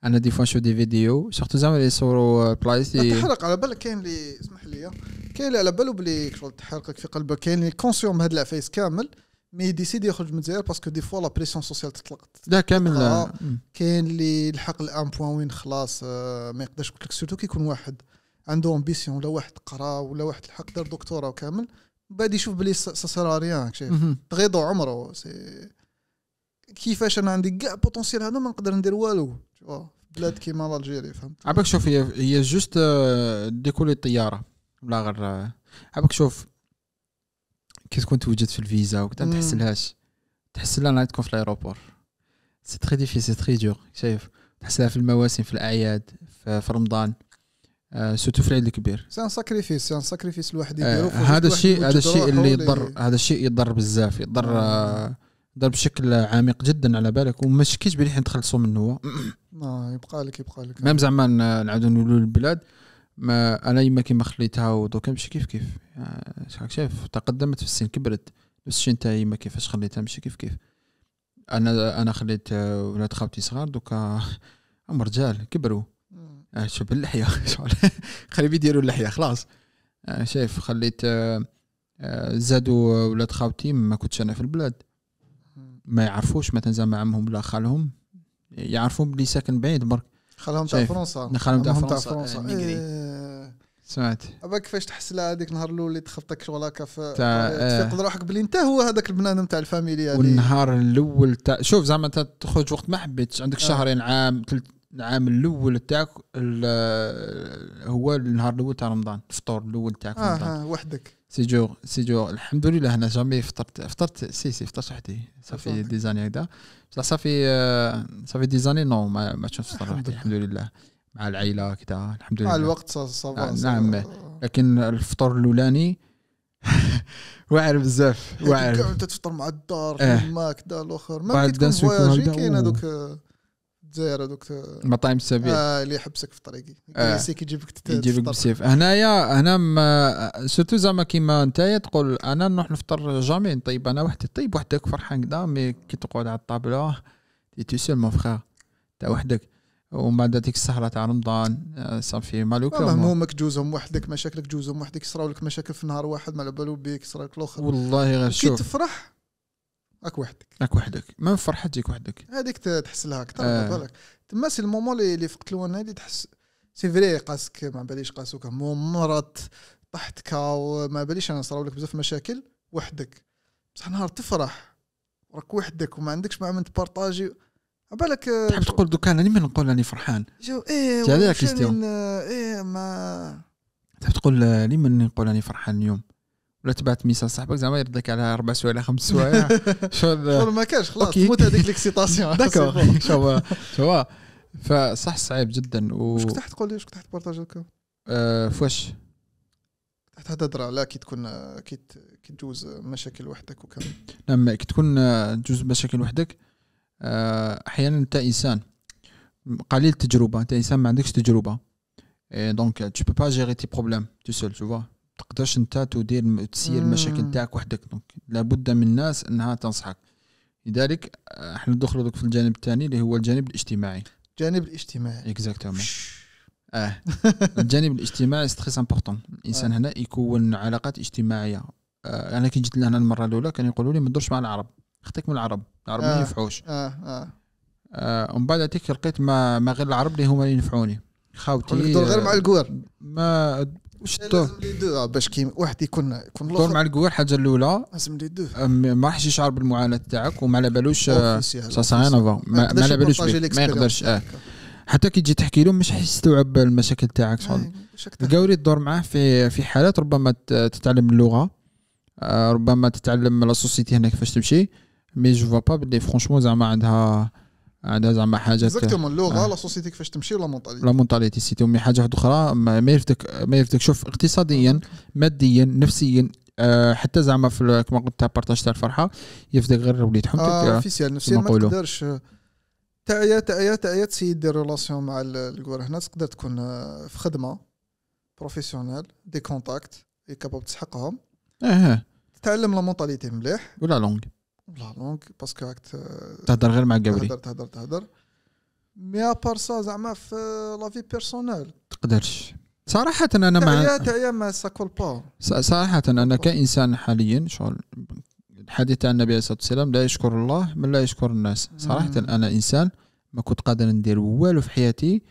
انا دي فوا نشوف دي فيديو سورتو زعما اللي يصوروا آه، بلايص تحرق على بالك كاين اللي اسمح لي كاين اللي على بالو بلي شغل تحرقك في قلبك كاين اللي كونسيون هاد العفايس كامل مي ديسيد يخرج من الجزائر باسكو دي فوا لا بريسيون سوسيال تطلق لا كامل آه، كاين اللي لحق الان بوان وين خلاص ما يقدرش يقول لك سورتو كيكون واحد عنده امبيسيون ولا واحد قرا ولا واحد لحق دار دكتوراه كامل بعد يشوف بلي ساسراريان شايف تغيضوا عمره كيفاش انا عندي كاع بوتونسيال هذا ما نقدر ندير والو آه، بلاد كيما الجيري فهمت عباك شوف هي هي جوست ديكولي آه، الطياره بلا غير آه، عباك شوف كي تكون توجد في الفيزا وكذا ما تحسلهاش تحس لها تكون في الايروبور سي تري ديفيسي تري دور شايف تحسلها في المواسم في الاعياد في رمضان آه، سوتو فريد الكبير سي ان ساكريفيس سي ان ساكريفيس الواحد يديرو آه، هذا الشيء هذا الشيء اللي يضر هذا الشيء يضر بزاف يضر نعم. آه، يضر بشكل عميق جدا على بالك وما شكيتش بلي حين تخلصوا منه هو نعم، يبقى لك يبقى لك ميم زعما نعاودوا نولوا للبلاد ما انا يما كيما خليتها ودوكا ماشي كيف كيف شحال شايف تقدمت في السن كبرت نفس الشيء انت يما كيفاش خليتها ماشي كيف كيف انا انا خليت ولاد خالتي صغار دوكا <laughs> هم رجال كبروا آه، شوف اللحيه <laughs> خليه يديروا اللحيه خلاص آه، شايف خليت آه، زادوا ولاد خاوتي ما كنتش انا في البلاد ما يعرفوش مثلا زعما عمهم ولا خالهم يعرفوا بلي ساكن بعيد برك خالهم تاع فرنسا خالهم تاع فرنسا, فرنسا. إيه. سمعت ابا كيفاش تحس لها هذيك النهار الاول تخبطك شغل هكا في تاع تفيق روحك بلي انت هو هذاك البنادم تاع الفاميليا والنهار الاول تاع شوف زعما تخرج وقت ما حبيتش عندك شهرين عام تلت العام الاول تاعك هو النهار الاول تاع رمضان الفطور الاول تاعك اه رمضان. آه، وحدك سي جور سي جور الحمد لله انا جامي فطرت فطرت سي سي فطرت وحدي صافي دي زاني هكذا بصح صافي صافي دي زاني نو ما, ما فطر وحدي الحمد لله مع العائله كذا الحمد لله مع الوقت صافا آه، نعم لكن الفطور الاولاني <laughs> واعر بزاف واعر انت تفطر مع الدار اه. كذا الاخر ما بعد كاين هذوك الجزائر هذوك مطاعم السبيل آه اللي يحبسك في طريقي آه. يجيبك يجيبك بالسيف هنايا هنا سيرتو زعما كيما نتايا تقول انا نروح نفطر جامي نطيب انا وحدي طيب وحدك فرحان كدا مي كي تقعد على الطابله تي تو سول مون فخار انت وحدك ومن بعد هذيك السهره تاع رمضان صافي آه، مالوك والله همومك جوزهم وحدك مشاكلك جوزهم وحدك يصراو لك مشاكل في نهار واحد ما على بالو بيك يصراو لك الاخر والله غير شوف كي تفرح راك وحدك راك وحدك ما فرحة تجيك وحدك هذيك تحس لها اكثر آه. بالك تما سي المومون اللي فقت له انا اللي تحس سي فري قاسك ما باليش قاسوك مرض طحتك وما باليش انا صراو لك بزاف مشاكل وحدك بصح نهار تفرح راك وحدك وما عندكش مع من تبارطاجي بالك آه، تحب تقول دوكا انا لمن نقول راني فرحان جو ايه آه، ايه ما تحب تقول آه، لمن نقول راني فرحان اليوم ولا تبعت ميسا صاحبك زعما يرد لك على اربع سوايع خمس سوايع <laughs> شغل ما كانش خلاص تموت هذيك ليكسيتاسيون <laughs> داكور <laughs> شو شو فصح صعيب جدا و واش كنت تقول لي واش كنت تبارطاج لكم؟ آه، فواش كنت تهضر على كي تكون كي تجوز مشاكل وحدك وكذا نعم كي تكون آه، تجوز مشاكل وحدك آه، احيانا انت انسان قليل التجربه انت انسان ما عندكش تجربه دونك تو با جيري تي بروبليم تو سول تو فوا تقدرش انت تدير تسير المشاكل تاعك وحدك دونك لابد من الناس انها تنصحك لذلك آه، احنا ندخلوا في الجانب الثاني اللي هو الجانب الاجتماعي آه. <laughs> الجانب الاجتماعي اكزاكتومون اه الجانب الاجتماعي تري امبورطون الانسان هنا يكون علاقات اجتماعيه آه، انا كي جيت لهنا المره الاولى كانوا يقولوا لي ما تدورش مع العرب اختك من العرب العرب ما ينفعوش اه اه ومن بعد هذيك لقيت ما, غير العرب اللي هما اللي ينفعوني خاوتي غير مع الكوار ما شتو لي دو آه، باش كي واحد يكون يكون دور مع الكوار الحاجه الاولى لازم لي دو ما راحش يشعر بالمعاناه تاعك وما على بالوش سا سا ريان افون ما على بالوش ما يقدرش اه حتى كي تجي تحكي له مش حيستوعب المشاكل تاعك شغل القوري تدور معاه في في حالات ربما تتعلم اللغه آه، ربما تتعلم لا سوسيتي هنا كيفاش تمشي مي جو فوا با بلي فرونشمون زعما عندها هذا زعما حاجه زكتهم اللغه آه. لا سوسيتي كيفاش تمشي ولا مونطاليتي لا مونطاليتي سيتي امي حاجه واحده اخرى ما يفتك ما يفتك شوف اقتصاديا ماديا نفسيا أه حتى زعما في كما قلت تاع بارطاج تاع الفرحه يفتك غير وليد حمتك آه فيسيال نفسيا ما تقدرش تايا تايا تايا تسيد دير ريلاسيون مع الكوار هنا تقدر تكون آه، في خدمه بروفيسيونيل دي كونتاكت كابابل تسحقهم اه تعلم لا مونطاليتي مليح ولا لونغ لا لونج باسكو راك تهدر غير مع قبري تهدر تهدر تهدر مي ابار سا زعما في لافي بيرسونيل تقدرش صراحة أنا مع تعيا ما ساكول با صراحة أنا كإنسان حاليا شغل الحديث عن النبي عليه الصلاة والسلام لا يشكر الله من لا يشكر الناس صراحة أنا إنسان ما كنت قادر ندير والو في حياتي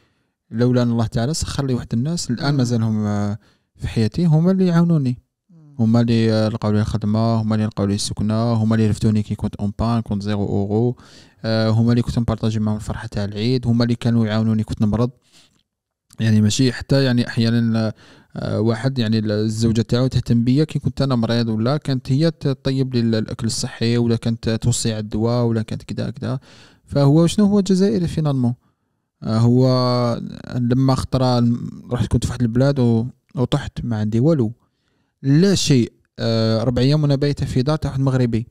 لولا أن الله تعالى سخر لي واحد الناس الآن مازالهم آه، في حياتي هما اللي يعاونوني هما اللي لقاو لي الخدمه هما اللي لقاو لي السكنه هما اللي رفدوني كي كنت اون بان كنت زيرو اورو آه، هما اللي كنت نبارطاجي معاهم الفرحه تاع العيد هما اللي كانوا يعاونوني كنت نمرض يعني ماشي حتى يعني احيانا آه، واحد يعني الزوجه تاعو تهتم بيا كي كنت انا مريض ولا كانت هي تطيب لي الاكل الصحي ولا كانت توصي على الدواء ولا كانت كذا كذا فهو شنو هو الجزائري فينالمون آه، هو لما خطرة رحت كنت في واحد البلاد وطحت ما عندي والو لا شيء آه، ربع ايام وانا منبيته في دار تاع مغربي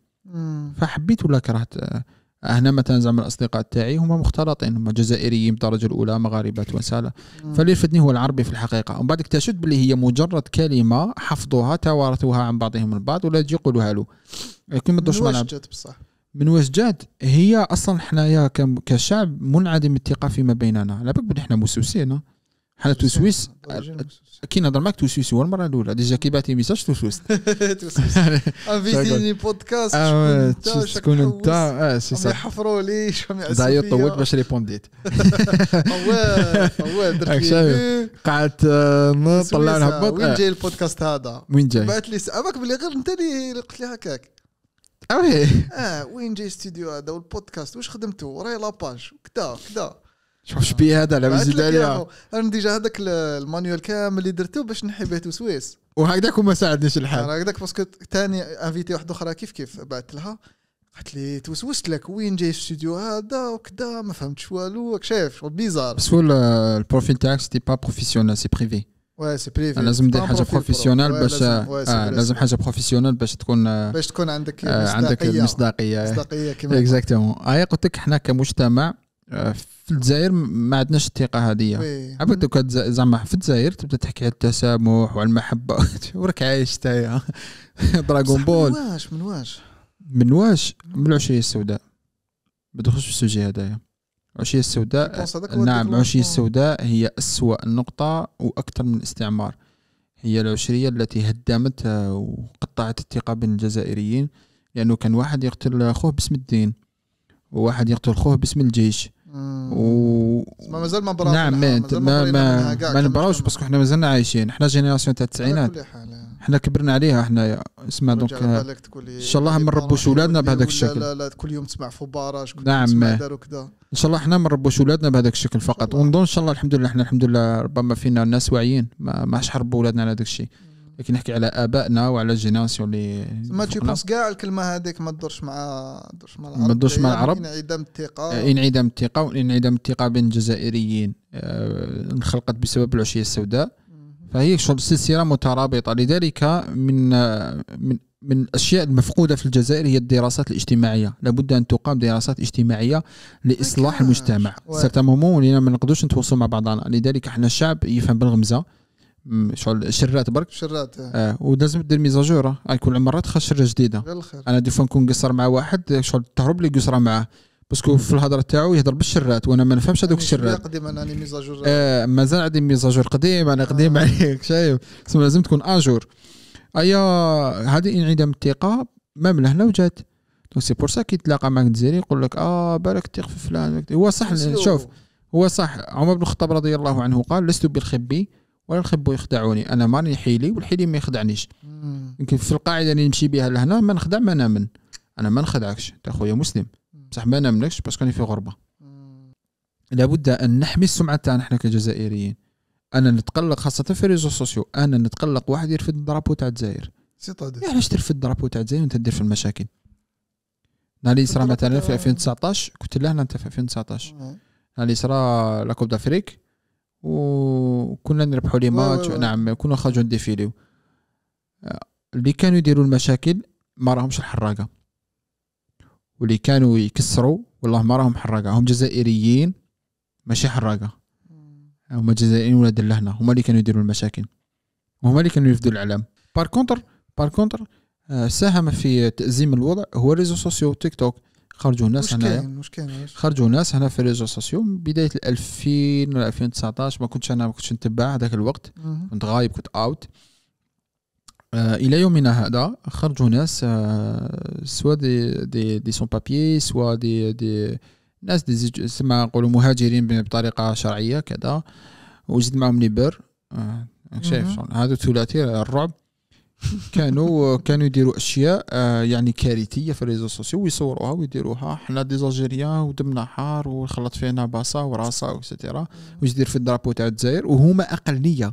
فحبيت ولا كرهت آه، هنا مثلا زعما الاصدقاء تاعي هما مختلطين هما جزائريين بالدرجه الاولى مغاربه تونسالة فاللي يفدني هو العربي في الحقيقه ومن بعد اكتشفت باللي هي مجرد كلمه حفظوها توارثوها عن بعضهم البعض ولا يجي يقولوها له آه، كيما تدوش من وش جات بصح من وش جات هي اصلا حنايا كشعب منعدم الثقه فيما بيننا على بالك احنا مسوسين حنا تو سويس كي نهضر معاك تو سويس هو المره الاولى ديجا كي بعث لي ميساج تو سويس <laughs> <laughs> انفيتيني بودكاست آه، شكون انت اه سي سا يحفروا لي دايو طولت باش ريبونديت قعدت نطلع نهبط وين جاي البودكاست هذا وين جاي بعث لي سالك بلي غير انت اللي قلت لي هكاك اه وين جاي الاستوديو هذا والبودكاست واش خدمتو راهي لاباج كدا كدا شوف بيه هذا على زيد عليها انا ديجا هذاك المانيوال كامل اللي درته باش نحي به سويس وهكذاك وما ساعدنيش الحال هكذاك باسكو ثاني انفيتي واحده اخرى كيف كيف بعثت لها قالت لي توسوست لك وين جاي الاستوديو هذا وكذا ما فهمتش والو شايف بيزار بس هو البروفيل تاعك سيتي با بروفيسيونيل سي بريفي واه سي بريفي لازم دير حاجه بروفيسيونال باش لازم آه، حاجه بروفيسيونال باش تكون آه، باش تكون عندك آه، مصداقيه عندك المصداقيه مصداقيه كيما اكزاكتومون اي قلت لك حنا كمجتمع في الجزائر ما عندناش الثقه هذه عبد دوكا زعما في الجزائر تبدا تحكي على التسامح وعلى المحبه <laughs> وراك عايش تايا دراغون بول من واش من واش من واش من العشيه السوداء ما تدخلش في السوجي هذايا العشيه السوداء نعم العشيه السوداء هي اسوأ نقطه واكثر من الاستعمار هي العشريه التي هدمت وقطعت الثقه بين الجزائريين لانه كان واحد يقتل خوه باسم الدين وواحد يقتل خوه باسم الجيش و... ما مازال ما براوش نعم ما ما ما, ما نبراوش باسكو حنا مازلنا عايشين حنا جينيراسيون تاع التسعينات يعني. حنا كبرنا عليها حنا اسمع دونك ان شاء الله ما نربوش ولادنا بهذاك الشكل لا لا كل يوم تسمع فباره شكون نعم كذا ان شاء الله حنا ما نربوش ولادنا بهذاك الشكل فقط ونظن ان شاء الله الحمد لله حنا الحمد لله ربما فينا الناس واعيين ما, ما حربوا ولادنا على هذاك الشيء لكن نحكي على ابائنا وعلى الجينيراسيون اللي ما تجي بونس كاع الكلمه هذيك ما تدورش مع تدورش مع العرب ما تدورش مع يعني العرب انعدام الثقه آه، انعدام الثقه وانعدام الثقه بين الجزائريين آه، انخلقت بسبب العشيه السوداء فهي شغل سلسله مترابطه لذلك من من من الاشياء المفقوده في الجزائر هي الدراسات الاجتماعيه لابد ان تقام دراسات اجتماعيه لاصلاح المجتمع سيرتا مومون ولينا ما نقدروش نتواصلوا مع بعضنا لذلك احنا الشعب يفهم بالغمزه شغل شرات برك شرات إيه. اه ولازم دير ميزاجور يكون مرات خا شره جديده بالخير انا دي فوا نكون قصر مع واحد شغل تهرب لي قصره معاه باسكو في الهضره تاعو يهضر بالشرات وانا ما نفهمش هذوك الشرات قديم انا ميزاجور آه مازال عندي ميزاجور قديم انا آه. قديم آه. عليك شايف لازم تكون اجور ايا هذه انعدام الثقه ما من هنا وجات دونك سي بور سا كي تلاقى معك تزيري يقول لك اه بالك تيق في فلان هو صح شوف هو صح عمر بن الخطاب رضي الله عنه قال لست بالخبي ولا نخبوا يخدعوني انا ماني حيلي والحيلي ما يخدعنيش يمكن في القاعده اللي نمشي بها لهنا ما نخدع ما نامن انا ما نخدعكش انت خويا مسلم بصح ما نامنكش باسكو راني في غربه لابد ان نحمي السمعه تاعنا احنا كجزائريين انا نتقلق خاصه في الريزو سوسيو انا نتقلق واحد يرفد الدرابو تاع الجزائر سي علاش يعني ترفد الدرابو تاع الجزائر وانت دير في المشاكل نهار اللي صرا مثلا في 2019 كنت لهنا انت في 2019 نهار اللي صرا لا كوب دافريك وكنا نربحوا لي ماتش نعم كنا خرجوا نديفيليو اللي كانوا يديروا المشاكل ما راهمش الحراقه واللي كانوا يكسروا والله ما راهم حراقه هم جزائريين ماشي حراقه هما جزائريين ولاد اللهنا هما اللي كانوا يديروا المشاكل وهما اللي كانوا يفدوا الاعلام بار كونتر بار كونتر ساهم في تأزيم الوضع هو ريزو سوسيو تيك توك خرجوا ناس هنا خرجوا ناس هنا في ريزو سوسيو بدايه 2000 ولا 2019 ما كنتش انا ما كنتش نتبع هذاك الوقت مه. كنت غايب كنت اوت آه الى يومنا هذا خرجوا ناس آه سوا دي دي دي سون بابيي سوا دي دي ناس دي سما نقولوا مهاجرين بطريقه شرعيه كذا وزيد معهم لي بير آه شايف هذا ثلاثي الرعب كانوا كانوا يديروا اشياء آه، يعني كارثيه في الريزو سوسيو ويصوروها ويديروها حنا ديزالجيريان ودمنا حار وخلط فينا باصا وراسا وكسيتيرا ويدير في الدرابو تاع الجزائر وهما اقليه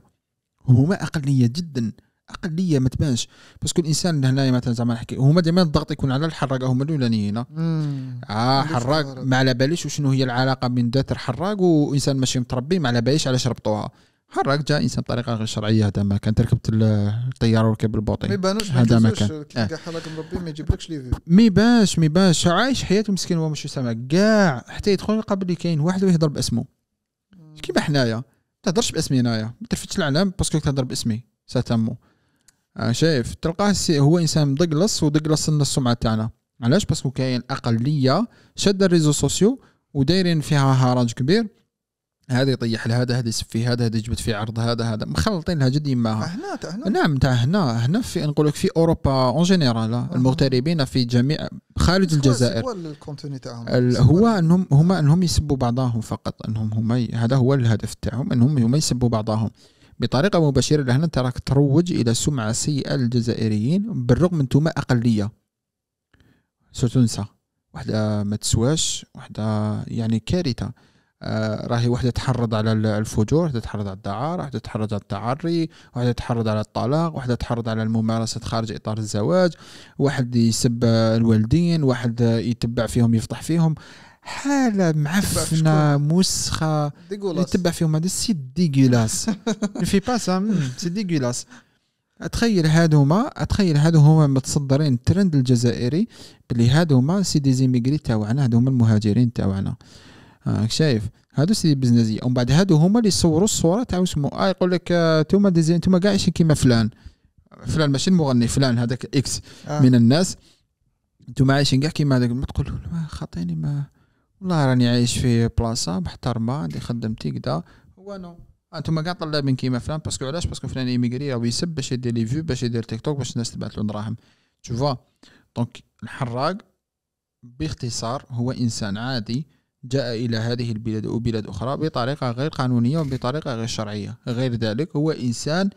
هما اقليه جدا اقليه ما تبانش باسكو الانسان هنايا مثلا زعما نحكي هما دائما الضغط يكون على الحراق هما الاولانيين اه حراق ما على باليش وشنو هي العلاقه بين داتر حراق وانسان ماشي متربي ما على باليش علاش ربطوها حرك جاء انسان بطريقه غير شرعيه هذا ما كان تركب الطياره وركب البوطي ما يبانوش هذا ما كان كي حرك آه. مربي ما يجيبلكش لي فيو يبانش ما يبانش عايش حياته مسكين هو مش سامع كاع حتى يدخل يلقى بلي كاين واحد ويهضر باسمه كيما حنايا ما تهضرش باسمي هنايا ما تلفتش الاعلام باسكو تهضر باسمي ساتامو آه، شايف تلقاه هو انسان مدقلص ودقلص السمعه تاعنا علاش باسكو كاين اقليه شاده الريزو سوسيو ودايرين فيها هرج كبير هذا يطيح لهذا هذا يسب في هذا هذا يجبد في عرض هذا هذا مخلطين لها جديا معها هنا هنا نعم تاع هنا هنا في نقول لك في اوروبا اون جينيرال المغتربين في جميع خارج الجزائر هو الكونتوني تاعهم هو انهم هما انهم يسبوا بعضهم فقط انهم هما هذا هو الهدف تاعهم انهم هما يسبوا بعضهم بطريقه مباشره لهنا تراك تروج الى سمعه سيئه للجزائريين بالرغم انتم اقليه سوتونسا وحده ما تسواش وحده يعني كارثه آه، راهي وحده تحرض على الفجور وحده تحرض على الدعارة وحده تحرض على التعري وحده تحرض على الطلاق وحده تحرض على الممارسات خارج إطار الزواج واحد يسب الوالدين واحد يتبع فيهم يفضح فيهم حالة معفنة مسخة يتبع فيهم هذا سي ديغولاس <laughs> في با سا سي ديغولاس اتخيل هادوما اتخيل هادو هما متصدرين الترند الجزائري بلي هادوما سي ديزيميغري تاعنا هادو هما المهاجرين تاعنا هاك شايف هادو سيدي بزنازية ومن بعد هادو هما اللي يصوروا الصوره تاع اسمه آه يقول لك آه، انتوما ديزاين انتوما كاع عايشين كيما فلان فلان ماشي المغني فلان هذاك اكس آه. من الناس انتوما عايشين كاع كيما هذاك ما تقول ما خاطيني ما والله راني عايش في بلاصه محترمه عندي خدمتي كدا هو نو آه، انتوما كاع طلابين كيما فلان باسكو علاش باسكو فلان ايميغري راه يسب باش يدير لي فيو باش يدير تيك توك باش الناس تبعث له دراهم تشوفوا دونك الحراق باختصار هو انسان عادي جاء إلى هذه البلاد أو بلاد أخرى بطريقة غير قانونية وبطريقة غير شرعية غير ذلك هو إنسان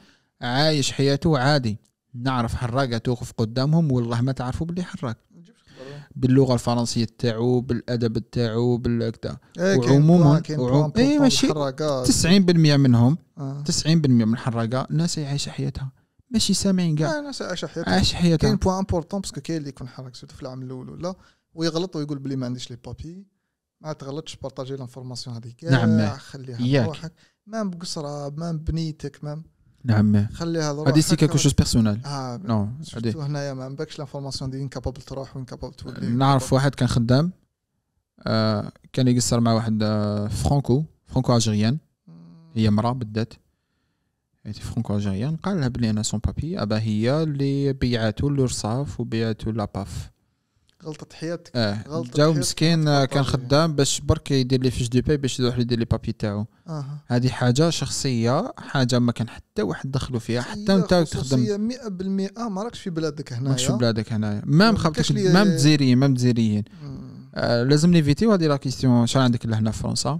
عايش حياته عادي نعرف حراقة توقف قدامهم والله ما تعرفوا بلي حراك باللغه الفرنسيه تاعو بالادب تاعو بالكذا إيه، وعموما اي إيه، ماشي 90% منهم آه. تسعين 90% من الحراقه ناس عايشه حياتها ماشي سامعين كاع آه، ناس عايش حياتها عايش حياتها كاين بوان امبورطون باسكو كاين اللي يكون حرك في العام الاول ولا ويغلط ويقول بلي ما عنديش لي بابي ما تغلطش بارطاجي لانفورماسيون هذيك نعم آه، خليها روحك مام بقصرها مام بنيتك مام نعم خليها لروحك هذه سي كالكو شوز بيرسونال اه نو شفتو هنايا ما عندكش لانفورماسيون دي وين تروح وين تولي نعرف واحد كان خدام آه كان يقصر مع واحد آه فرانكو فرانكو اجريان هي مرا بالذات هذه فرانكو اجريان قال لها بلي انا سون بابي ابا هي اللي بيعاتو لورصاف وبيعاتو لاباف غلطه حياتك اه غلطه جاو مسكين كان خدام باش برك يدير لي فيش دو باي باش يروح يدير لي بابي تاعو آه. هذه حاجه شخصيه حاجه ما كان حتى واحد دخلوا فيها حتى انت تخدم 100% آه، ما راكش في بلادك هنايا ماكش في بلادك هنايا مام خاطرش مام جزائريين مام جزائريين آه لازم نيفيتيو هذه لا كيستيون شحال عندك لهنا في فرنسا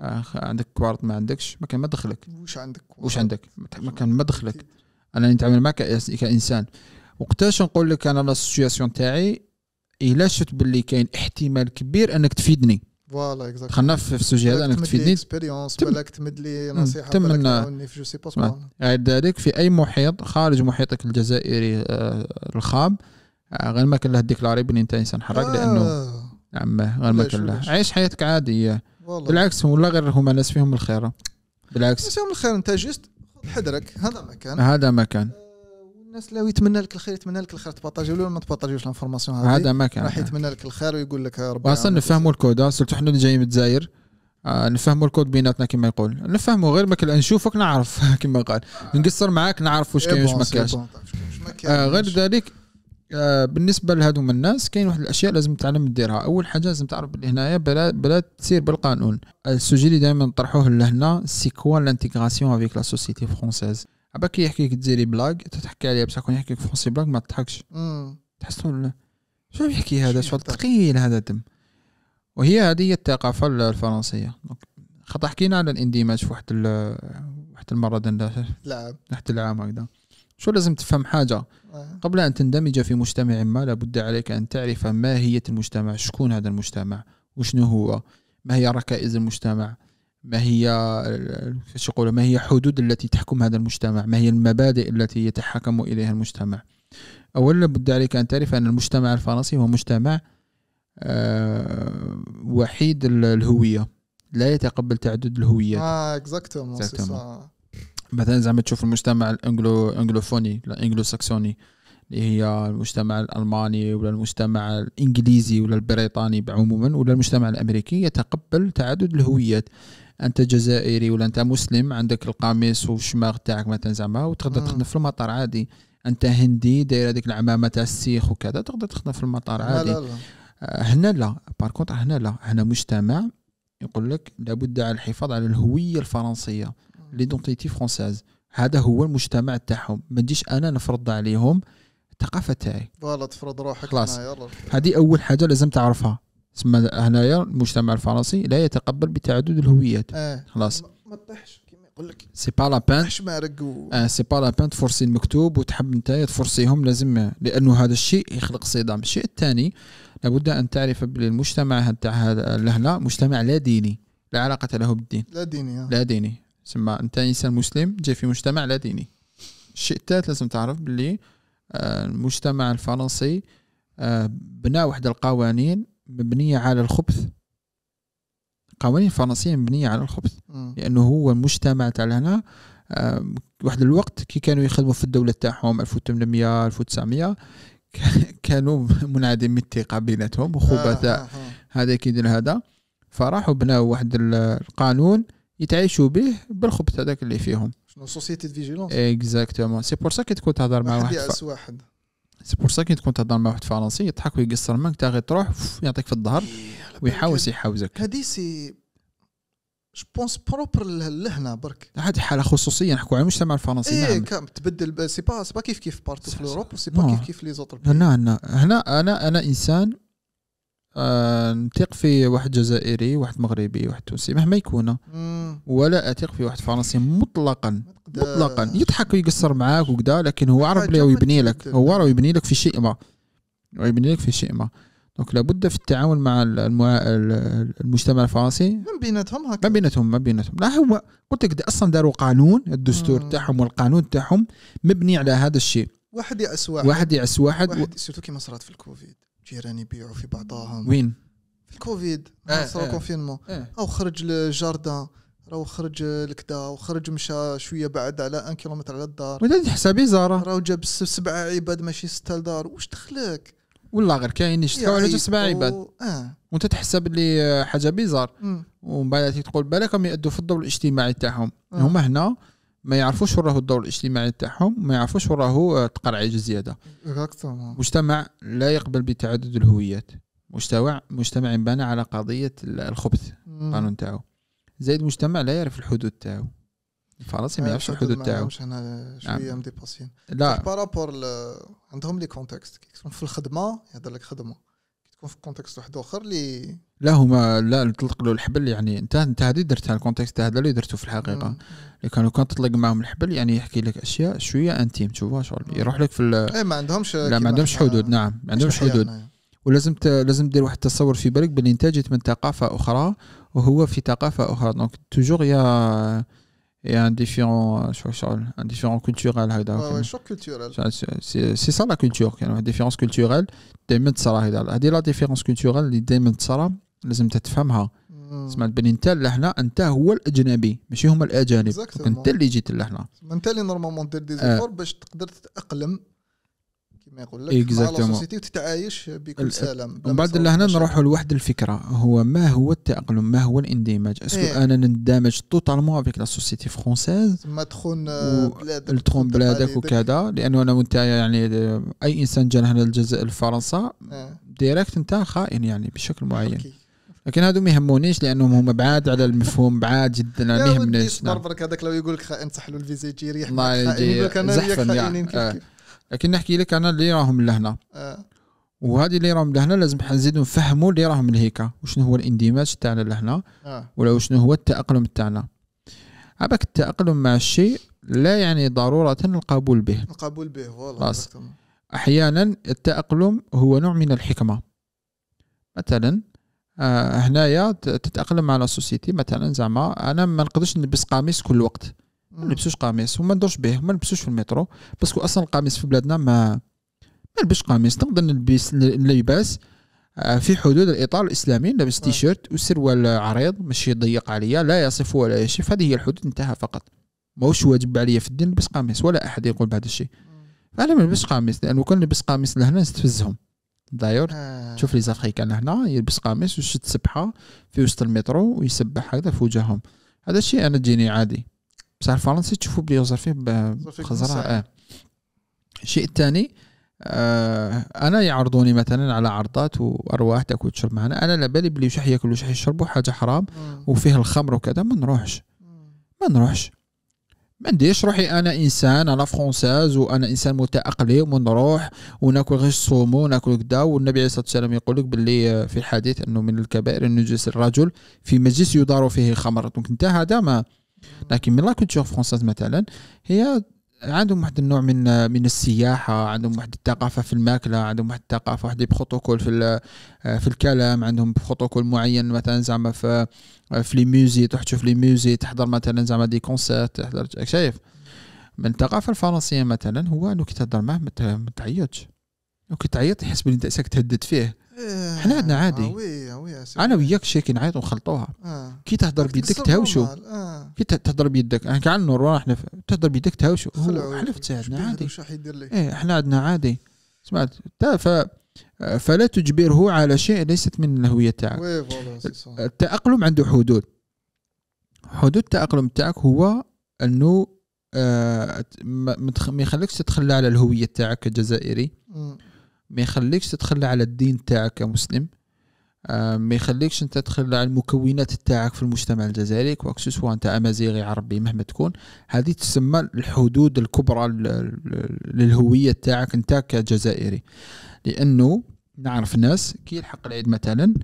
آه، عندك كوارت ما عندكش ما كان ما دخلك واش عندك واش عندك ما كان ما دخلك انا نتعامل معك كانسان وقتاش نقول لك انا لا سيتياسيون تاعي الا شفت باللي كاين احتمال كبير انك تفيدني فوالا اكزاكت دخلنا في السوجي هذا انك تفيدني اكسبيريونس بالك تمد لي نصيحه تم تعاوني في جو سي با غير ذلك في اي محيط خارج محيطك الجزائري آه، الخام آه، غير ما كان له ديكلاري بلي انت انسان حراك آه. لانه عمه غير ما كان له عيش حياتك عاديه بالعكس والله غير هما ناس فيهم الخير بالعكس ناس فيهم الخير انت جيست خذ حذرك هذا مكان هذا مكان الناس لو يتمنى لك الخير يتمنى لك الخير تبارطاجيو ولا ما تبارطاجيوش لانفورماسيون هذه هذا كان راح يتمنى لك الخير ويقول لك ربي اصلا نفهموا الكود سيرتو حنا اللي جايين من الجزائر آه نفهموا الكود بيناتنا كما يقول نفهموا غير ما نشوفك نعرف <laughs> كما قال نقصر معاك نعرف واش إيه إيه طيب، كاين واش ما آه، كاش غير ذلك آه بالنسبه لهذوما الناس كاين واحد الاشياء لازم تعلم ديرها اول حاجه لازم تعرف بلي هنايا بلا بلا تسير بالقانون السوجي اللي دائما نطرحوه لهنا سي كوا لانتيغراسيون افيك لا سوسيتي فرونسيز عباك يحكيك تزيري بلاك تتحكي عليها بصح كون يحكيك فرونسي بلاك ما تضحكش تحسوا شنو يحكي هذا شو ثقيل هذا تم وهي هذه هي الثقافة الفرنسية خطا حكينا على الاندماج في واحد واحد المرة لعب واحد العام هكذا شو لازم تفهم حاجة آه. قبل أن تندمج في مجتمع ما لابد عليك أن تعرف ما هي المجتمع شكون هذا المجتمع وشنو هو ما هي ركائز المجتمع ما هي كيفاش يقولوا ما هي الحدود التي تحكم هذا المجتمع ما هي المبادئ التي يتحكم إليها المجتمع أولا بد عليك أن تعرف أن المجتمع الفرنسي هو مجتمع آه، وحيد الهوية لا يتقبل تعدد الهويات اه اكزاكتوم مثلا زعما تشوف المجتمع الانجلو انجلوفوني الانجلو ساكسوني اللي هي المجتمع الالماني ولا المجتمع الانجليزي ولا البريطاني عموما ولا المجتمع الامريكي يتقبل تعدد الهويات انت جزائري ولا انت مسلم عندك القميص والشماغ تاعك مثلا زعما وتقدر آه. تخدم في المطار عادي انت هندي داير هذيك العمامه تاع السيخ وكذا تقدر تخدم في المطار عادي لا لا لا. آه، هنا لا كونتر هنا لا هنا مجتمع يقول لك لابد على الحفاظ على الهويه الفرنسيه ليدونتيتي فرونساز هذا هو المجتمع تاعهم ما نجيش انا نفرض عليهم الثقافه تاعي فوالا تفرض روحك خلاص هذه اول حاجه لازم تعرفها تسمى هنايا المجتمع الفرنسي لا يتقبل بتعدد الهويات آه. خلاص ما تطيحش كيما يقول لك سي با لا بان حشمارك و... آه سي با لا بان تفرسي المكتوب وتحب انت تفرسيهم لازم لانه هذا الشيء يخلق صدام الشيء الثاني لابد ان تعرف بلي المجتمع تاع لهنا مجتمع لا ديني لا علاقه له بالدين لا ديني آه. لا ديني سما انت انسان مسلم جاي في مجتمع لا ديني الشيء الثالث لازم تعرف بلي آه، المجتمع الفرنسي بنى واحد القوانين مبنيه على الخبث القوانين الفرنسيه مبنيه على الخبث م. لانه هو المجتمع تاع لهنا واحد الوقت كي كانوا يخدموا في الدوله تاعهم 1800 1900 <laughs> كانوا منعدمي الثقه بيناتهم وخبثاء آه آه, آه. هذا كيدير هذا فراحوا بناوا واحد القانون يتعايشوا به بالخبث هذاك اللي فيهم شنو سوسيتي دي فيجيلونس اكزاكتومون سي بور سا كي تكون تهضر مع واحد واحد سي بور سا كي تكون تهضر مع واحد فرنسي يضحك ويقصر منك تا تروح يعطيك في الظهر ويحاوس يحاوزك هادي سي جو بونس بروبر لهنا برك هادي حاله خصوصيه نحكوا على المجتمع الفرنسي ايه نعم. تبدل سي با سي با كيف كيف بارتو في اوروب سي با كيف كيف لي زوتر هنا هنا هنا انا انا انسان آه نثق في واحد جزائري واحد مغربي واحد تونسي مهما يكون ولا اثق في واحد فرنسي مطلقا مطلقا يضحك ويقصر معاك وكذا لكن هو عرب ليه ويبني لك هو يبني لك في شيء ما ويبني لك في شيء ما دونك لابد في التعامل مع المع... المجتمع الفرنسي من بيناتهم هكذا من بيناتهم من بيناتهم لا هو قلت لك اصلا داروا قانون الدستور تاعهم والقانون تاعهم مبني على هذا الشيء واحد يأس واحد واحد يأس واحد, واحد و... سيرتو كيما صرات في الكوفيد جيران يبيعوا في بعضهم وين؟ في الكوفيد آه صار آه كونفينمون آه. او خرج للجاردان راهو خرج لكدا وخرج مشى شويه بعد على ان كيلومتر على الدار ولا حسابي زاره راهو جاب سبعه عباد ماشي سته لدار واش دخلك والله غير كاين شتكاو على سبعه عباد اه وانت تحسب اللي حاجه بيزار ومن بعد تقول بالك راهم يادوا في الدور الاجتماعي تاعهم آه. هما هنا ما يعرفوش وراه الدور الاجتماعي تاعهم ما يعرفوش وراه تقرعي زياده مجتمع لا يقبل بتعدد الهويات مجتمع مجتمع بنى على قضيه الخبث القانون تاعو زائد المجتمع لا يعرف الحدود تاعو الفرنسي ما آه، يعرفش الحدود تاعو انا شويه نعم. مديباسيين لا بارابور ل... عندهم لي كونتكست كي تكون في الخدمه يهضر لك خدمه كي تكون في كونتكست واحد اخر اللي لا هما لا تطلق له الحبل يعني انت انت هذه درتها الكونتكست هذا اللي درته في الحقيقه اللي كانوا كان تطلق معاهم الحبل يعني يحكي لك اشياء شويه انتيم تشوفها شغل يروح لك في ال... إيه، ما عندهمش لا ما عندهمش حدود نعم ما عندهمش حدود يعني. ولازم ت... لازم دير واحد التصور في بالك باللي انت جيت من ثقافه اخرى وهو في ثقافه اخرى دونك توجور يا يا ان ديفيرون شو شغل ان ديفيرون كولتورال هكذا شو كولتورال سي سا لا كولتور كاين واحد ديفيرونس كولتورال دائما تصرا هكذا هذه لا ديفيرونس كولتورال اللي دائما تصرا لازم تتفهمها سمعت بلي انت لهنا انت هو الاجنبي ماشي هما الاجانب انت اللي جيت لهنا انت اللي نورمالمون دير دي زيفور آه. باش تقدر تتاقلم كما يقول لك exactly. مع وتتعايش بكل سلام ومن بعد لهنا نروحوا لواحد الفكره هو ما هو التاقلم ما هو الاندماج اسكو إيه. انا نندمج توتالمون افيك لا سوسيتي فرونسيز ما تخون بلادك تخون بلادك وكذا لانه انا وانت يعني اي انسان جا هنا الجزائر فرنسا إيه. ديريكت انت خائن يعني بشكل معين لكن هادو ما يهمونيش لانهم هما بعاد على المفهوم بعاد جدا ما يهمنيش برك نعم. هذاك لو يقول لك خائن صح الفيزا يجي يريح الله يجي زحفا يعني لكن نحكي لك انا اللي راهم لهنا آه. وهذه اللي راهم لهنا لازم نزيدو نفهموا اللي راهم لهيكا وشنو هو الاندماج تاعنا لهنا آه. ولا شنو هو التاقلم تاعنا عباك التاقلم مع الشيء لا يعني ضروره القبول به القبول به والله احيانا التاقلم هو نوع من الحكمه مثلا آه هنايا تتاقلم على سوسيتي مثلا زعما انا ما نقدرش نلبس قميص كل وقت ما نلبسوش قميص وما ندورش به وما نلبسوش في المترو باسكو اصلا القميص في بلادنا ما ما نلبسش قميص نقدر نلبس لباس آه، في حدود الاطار الاسلامي لابس تيشيرت وسروال عريض ماشي ضيق عليا لا يصف ولا يشف هذه هي الحدود انتهى فقط ماهوش واجب عليا في الدين نلبس قميص ولا احد يقول بهذا الشيء انا ما نلبسش قميص لانه كان نلبس قميص لهنا نستفزهم دايور آه. تشوف لي زافريكان هنا يلبس قميص ويشد سبحه في وسط المترو ويسبح هكذا في وجههم هذا الشيء انا تجيني عادي بصح الفرنسي تشوفوا بلي يوزر فيه بخزرة اه الشيء الثاني آه انا يعرضوني مثلا على عرضات وارواح تاكل وتشرب معنا انا بالي بلي وش ياكل وش يشربوا حاجه حرام وفيه الخمر وكذا ما نروحش ما نروحش ما نديرش روحي انا انسان انا فرونساز وانا انسان متاقلم ونروح وناكل غير الصومو وناكل كدا والنبي عليه الصلاه والسلام يقول لك باللي آه، في الحديث انه من الكبائر ان يجلس الرجل في مجلس يدار فيه الخمر دونك انت هذا ما لكن من لا كولتور مثلا هي عندهم واحد النوع من من السياحه عندهم واحد الثقافه في الماكله عندهم واحد الثقافه واحد البروتوكول في في الكلام عندهم بروتوكول معين مثلا زعما في في لي ميوزي تروح تشوف لي ميوزي تحضر مثلا زعما دي كونسيرت تحضر شايف من الثقافه الفرنسيه مثلا هو انه كي تهضر معاه ما تعيطش وكي تعيط يحس بلي انت تهدد فيه احنا عندنا عادي انا وياك شيك نعيط ونخلطوها كي تهضر بيدك تهوشو كي تهضر بيدك احنا كاع نور احنا تهضر بيدك تهوشو احنا في عندنا عادي ايه احنا عندنا عادي سمعت ف فلا تجبره على شيء ليست من الهويه تاعك التاقلم عنده حدود حدود التاقلم تاعك هو انه آه ما يخليكش تتخلى على الهويه تاعك كجزائري م. ما يخليكش تتخلى على الدين تاعك كمسلم آه، ما يخليكش انت تتخلى على المكونات تاعك في المجتمع الجزائري سواء انت امازيغي عربي مهما تكون هذه تسمى الحدود الكبرى للهويه تاعك انت كجزائري لانه نعرف ناس كي يلحق العيد مثلا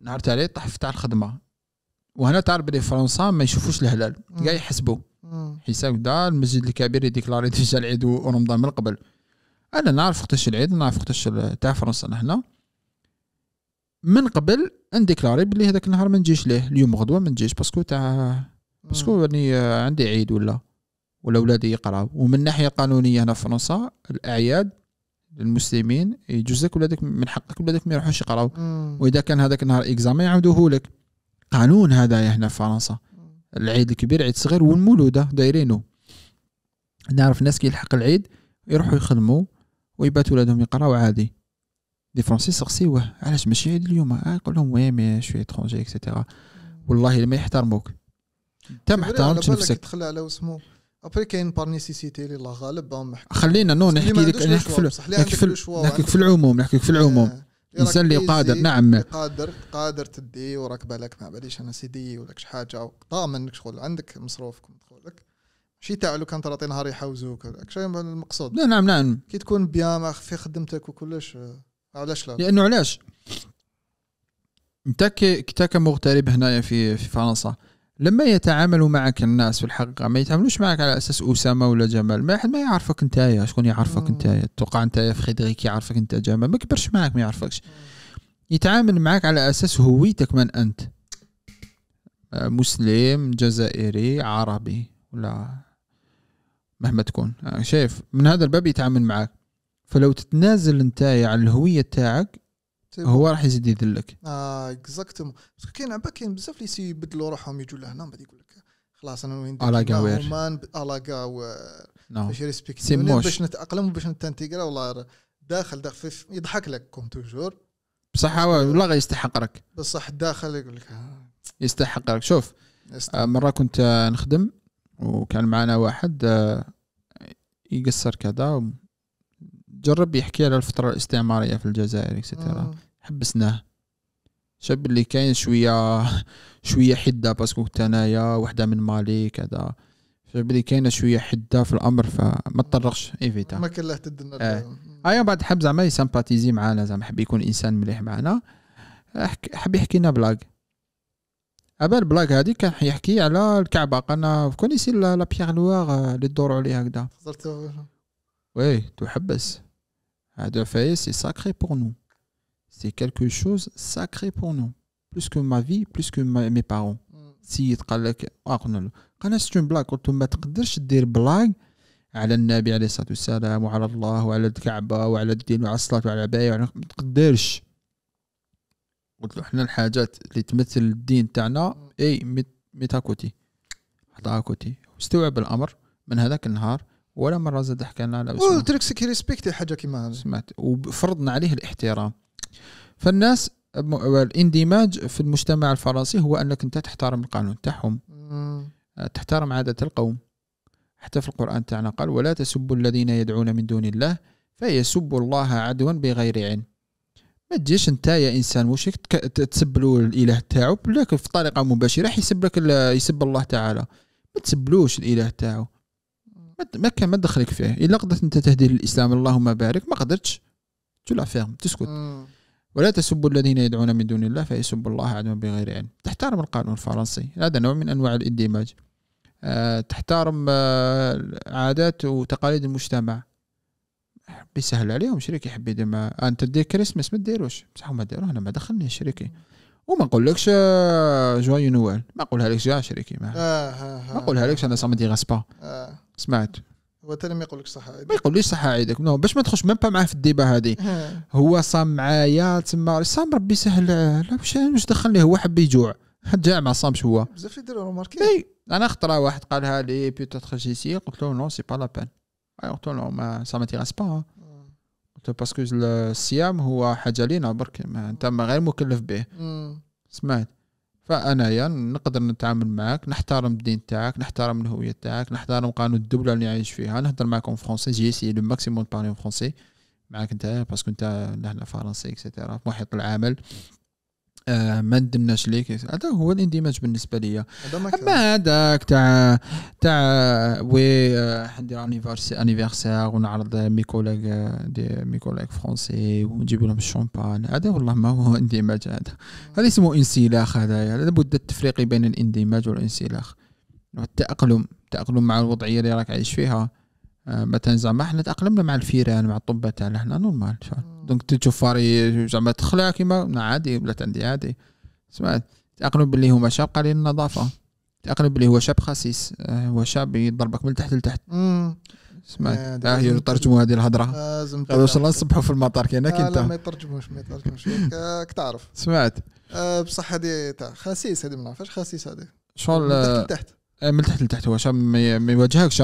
نهار تاع العيد طاح تاع الخدمه وهنا تعرف بلي فرنسا ما يشوفوش الهلال كاع يحسبوا حساب دا المسجد الكبير يديكلاري ديجا العيد ورمضان من قبل انا نعرف وقتاش العيد نعرف وقتاش تاع فرنسا نحنا من قبل انديكلاري بلي هذاك النهار ما نجيش ليه اليوم غدوه ما نجيش باسكو تاع باسكو راني آه، عندي عيد ولا ولا ولادي يقراو ومن ناحيه قانونيه هنا في فرنسا الاعياد للمسلمين لك ولادك من حقك ولادك ما يروحوش يقراو واذا كان هذاك النهار اكزام يعاودوه لك قانون هذا هنا في فرنسا العيد الكبير عيد صغير والمولوده دايرينو نعرف ناس كي يلحق العيد يروحوا يخدموا ويبات ولادهم يقراو عادي لي فرونسي سقسيوه علاش ماشي عيد اليوم يقول لهم وي مي شوي اترونجي اكسيتيرا والله ما يحترموك انت ما احترمتش نفسك دخل على وسمو ابري كاين بار نيسيسيتي اللي الله غالب خلينا نو نحكي لك نحكي في نحكي في العموم نحكي في العموم الانسان إيه، إيه، إيه، اللي قادر نعم قادر قادر تدي وراك بالك ما باليش انا سيدي ولا شي حاجه طامن انك شغل عندك مصروفك مدخولك شي تاع لو كان تراطي نهار يحوزوك شنو المقصود لا نعم نعم كي تكون بيان في خدمتك وكلش آه، علاش لا لانه علاش انت كي كمغترب هنايا في في فرنسا لما يتعاملوا معك الناس في الحقيقه ما يتعاملوش معك على اساس اسامه ولا جمال ما حد ما يعرفك يا شكون يعرفك يا توقع يا فريدريك يعرفك انت جمال ما كبرش معك ما يعرفكش يتعامل معك على اساس هويتك من انت آه، مسلم جزائري عربي ولا مهما تكون آه، شايف من هذا الباب يتعامل معك فلو تتنازل انت على يعني الهويه تاعك طيب. هو راح يزيد يذلك اه اكزاكتوم باسكو كاين عباد كاين بزاف اللي يبدلوا روحهم يجوا لهنا من بعد يقول لك خلاص انا وين الاقا وير الاقا باش ريسبكت باش نتاقلم وباش نتانتيغرا والله داخل داخل يضحك لك كوم توجور بصح والله يستحق بصح الداخل يقول لك آه. يستحق شوف آه، مره كنت نخدم وكان معنا واحد آه، يقصر كذا جرب يحكي على الفترة الاستعمارية في الجزائر اكسترا حبسناه شاب اللي كاين شوية شوية حدة باسكو كنت انايا وحدة من مالي كذا شاب اللي كاين شوية حدة في الأمر فما تطرقش ايفيتا ما كان له تدنا آه. ايا بعد حب زعما يسامباتيزي معانا زعما حب يكون انسان مليح معانا حب يحكي لنا بلاك عبال البلاك هادي كان يحكي على الكعبه قالنا كونيسي لا بيغ نوار اللي دوروا عليها هكذا وي تحبس هذا فاي سي ساكري بور نو سي كالكو شوز ساكري بور نو بلوس كو ما في بلوس كو مي بارون سيد قال لك قلنا له قالنا سيت اون بلاك قلت ما تقدرش دير بلاك على النبي عليه الصلاه والسلام وعلى الله وعلى الكعبه وعلى الدين وعلى الصلاه وعلى العبايه ما تقدرش قلت له حنا الحاجات اللي تمثل الدين تاعنا اي ميتا كوتي حطها كوتي استوعب الامر من هذاك النهار ولا مره زاد حكى لنا على قلت لك سكي ريسبكتي حاجه كيما هذه سمعت وفرضنا عليه الاحترام فالناس الاندماج في المجتمع الفرنسي هو انك انت تحترم القانون تاعهم آه، تحترم عاده القوم حتى في القران تاعنا قال ولا تسبوا الذين يدعون من دون الله فيسبوا الله عدوا بغير علم ما تجيش انت يا انسان واش تسبلو الاله تاعو بلاك في طريقه مباشره راح يسب لك يسب الله تعالى ما تسبلوش الاله تاعو ما كان ما دخلك فيه الا قدرت انت تهدي للاسلام اللهم بارك ما قدرتش تو لا فيرم تسكت ولا تسبوا الذين يدعون من دون الله فيسبوا الله عدوا بغير علم تحترم القانون الفرنسي هذا نوع من انواع الاندماج أه تحترم آه، عادات وتقاليد المجتمع حب يسهل عليهم شريكي يحب ما انت دير كريسماس ما ديروش بصح ما ديروه انا ما دخلني شريكي وما نقولكش آه، جوي نوال ما نقولها لكش يا شريكي ما, آه، ما نقولها لكش انا سا غاسبا آه. سمعت هو تاني ما يقولكش صح عيدك ما يقوليش صح عيدك نو باش ما تخش ميم با معاه في الديبه هذه هو صام معايا تما صام ربي سهل لا واش واش دخلني هو حب يجوع <laughs> جاع ما صامش هو بزاف يديروا روماركي انا خطره واحد قالها لي بيتيتر جيسي قلت له نو سي با لا بان اي قلت له ما سا ماتيغاس با قلت له باسكو الصيام هو حاجه لينا برك انت غير مكلف به سمعت فانايا نقدر نتعامل معاك نحترم الدين تاعك نحترم الهويه تاعك نحترم قانون الدوله اللي عايش فيها نهضر معاك اون فرونسي جي سي لو ماكسيموم بارلي اون فرونسي معاك انت باسكو انت لهنا فرنسي اكسيتيرا في محيط العمل آه ما ندمناش ليك هذا هو الاندماج بالنسبه ليا اما هذاك تاع تاع وي آه ندير انيفرسير ونعرض مي كوليك دي مي كوليك فرونسي ونجيب لهم الشومبان هذا والله ما هو اندماج هذا هذا اسمه انسلاخ هذايا لابد التفريق بين الاندماج والانسلاخ التاقلم التاقلم مع الوضعيه اللي راك عايش فيها آه، مثلا زعما حنا تاقلمنا مع الفيران مع الطبه تاعنا يعني حنا نورمال دونك تشوف فاري زعما تخلع كيما عادي ولات عندي عادي سمعت تاقلم بلي هما شاب قليل النظافه تاقلم بلي هو شاب خسيس آه، هو شاب يضربك من تحت لتحت سمعت اه ترجموا هذه الهضره لازم وصلنا نصبحوا في المطار كاينك آه انت لا ما يترجموش ما يترجموش راك آه، تعرف سمعت آه بصح هذه تاع خسيس هذه ما نعرفش خسيس هذه شغل من تحت لتحت من تحت لتحت هو شاب ما يواجهكش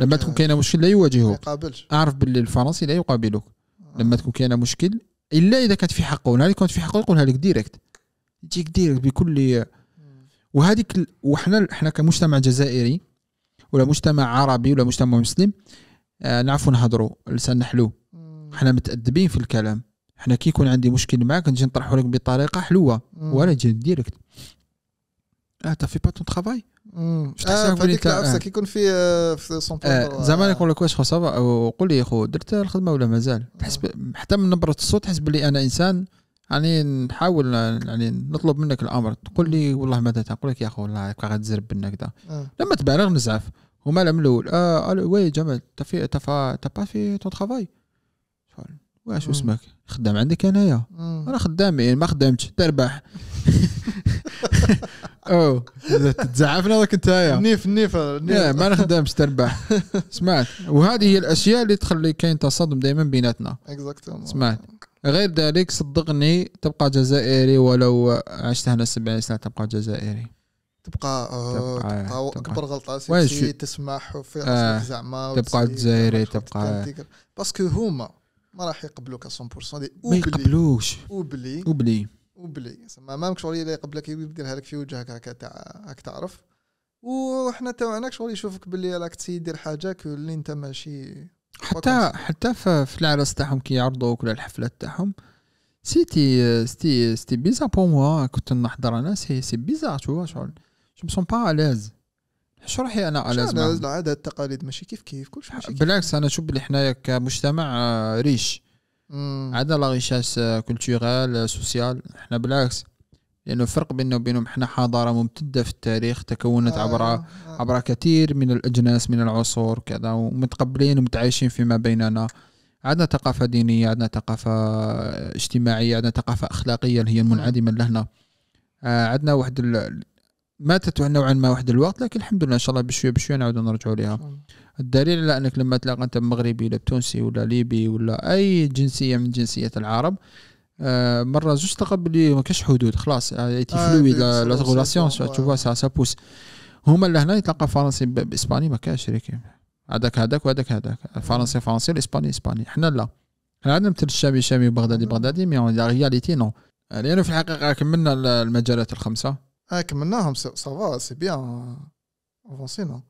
لما تكون كاينه مشكل لا يواجهك اعرف باللي الفرنسي لا يقابلك لما تكون كاينه مشكل الا اذا كانت في حقه ونهار كنت في حقه يقولها لك ديريكت تجيك ديريكت بكل وهذيك وحنا حنا كمجتمع جزائري ولا مجتمع عربي ولا مجتمع مسلم آه نعرفوا نهضروا لسان حلو حنا متادبين في الكلام حنا كي يكون عندي مشكل معاك نجي نطرحه لك بطريقه حلوه ولا جا ديريكت اه تافي با تون ترافاي مش تحسب هذيك آه، آه. يكون في آه، في سون آه زعما نقول لك واش خو صافا وقول لي خو درت الخدمه ولا مازال تحس حتى من نبره الصوت تحس بلي انا انسان يعني نحاول يعني نطلب منك الامر تقول لي والله ماذا تقول لك يا اخو والله هكا غتزرب بالنكده لما تبالغ نزعف وما لا الاول اه وي جمال تفي تفا تبا في تون ترافاي واش اسمك خدام عندك انايا انا خدام ما خدامتش تربح <laughs> او تزعفنا ذاك انت يا نيف نيف ما نخدمش تربح سمعت وهذه هي الاشياء اللي تخلي كاين تصادم دائما بيناتنا اكزاكتومون سمعت غير ذلك صدقني تبقى جزائري ولو عشت هنا 70 سنه تبقى جزائري تبقى اكبر آه، غلطه سي تسمح في آه، زعما تبقى جزائري تبقى باسكو هما ما راح يقبلوك 100% ما يقبلوش اوبلي اوبلي وبلي ما مامك شغل اللي قبلك يديرها لك في وجهك هكا تاع هاك تعرف وحنا تاعنا شغل يشوفك باللي راك دير حاجه اللي انت ماشي حتى حتى في العرس تاعهم كي يعرضوك ولا الحفلات تاعهم سيتي سيتي ستي بيزا بو موا كنت نحضر انا سي سي بيزا تو شغل جو مسون با اليز شو روحي انا اليز العادات التقاليد ماشي كيف كيف كلش بالعكس انا نشوف بلي حنايا كمجتمع ريش آه، هذا لا ريشاس كولتورال سوسيال احنا بالعكس لانه الفرق بيننا وبينهم احنا حضاره ممتده في التاريخ تكونت آه عبر آه, آه. عبر كثير من الاجناس من العصور كذا ومتقبلين ومتعايشين فيما بيننا عندنا ثقافه دينيه عندنا ثقافه اجتماعيه عندنا ثقافه اخلاقيه اللي هي المنعدمه لهنا آه، عندنا واحد ماتت نوعا ما واحد الوقت لكن الحمد لله ان شاء الله بشويه بشويه نعود نرجع لها الدليل على انك لما تلاقى انت مغربي ولا تونسي ولا ليبي ولا اي جنسيه من جنسيات العرب آه، مره زوج تلقى بلي ما كاش حدود خلاص ايتي آه، آه، فلوي لا غولاسيون تو سا سا بوس هما لهنا يتلاقى فرنسي باسباني ما كاش هذاك هذاك وهذاك هذاك الفرنسي فرنسي الاسباني اسباني حنا لا حنا عندنا مثل الشامي شامي وبغدادي بغدادي مي لا رياليتي نو لانه في الحقيقه كملنا المجالات الخمسه Ah, maintenant ça va, c'est bien euh, avancé, non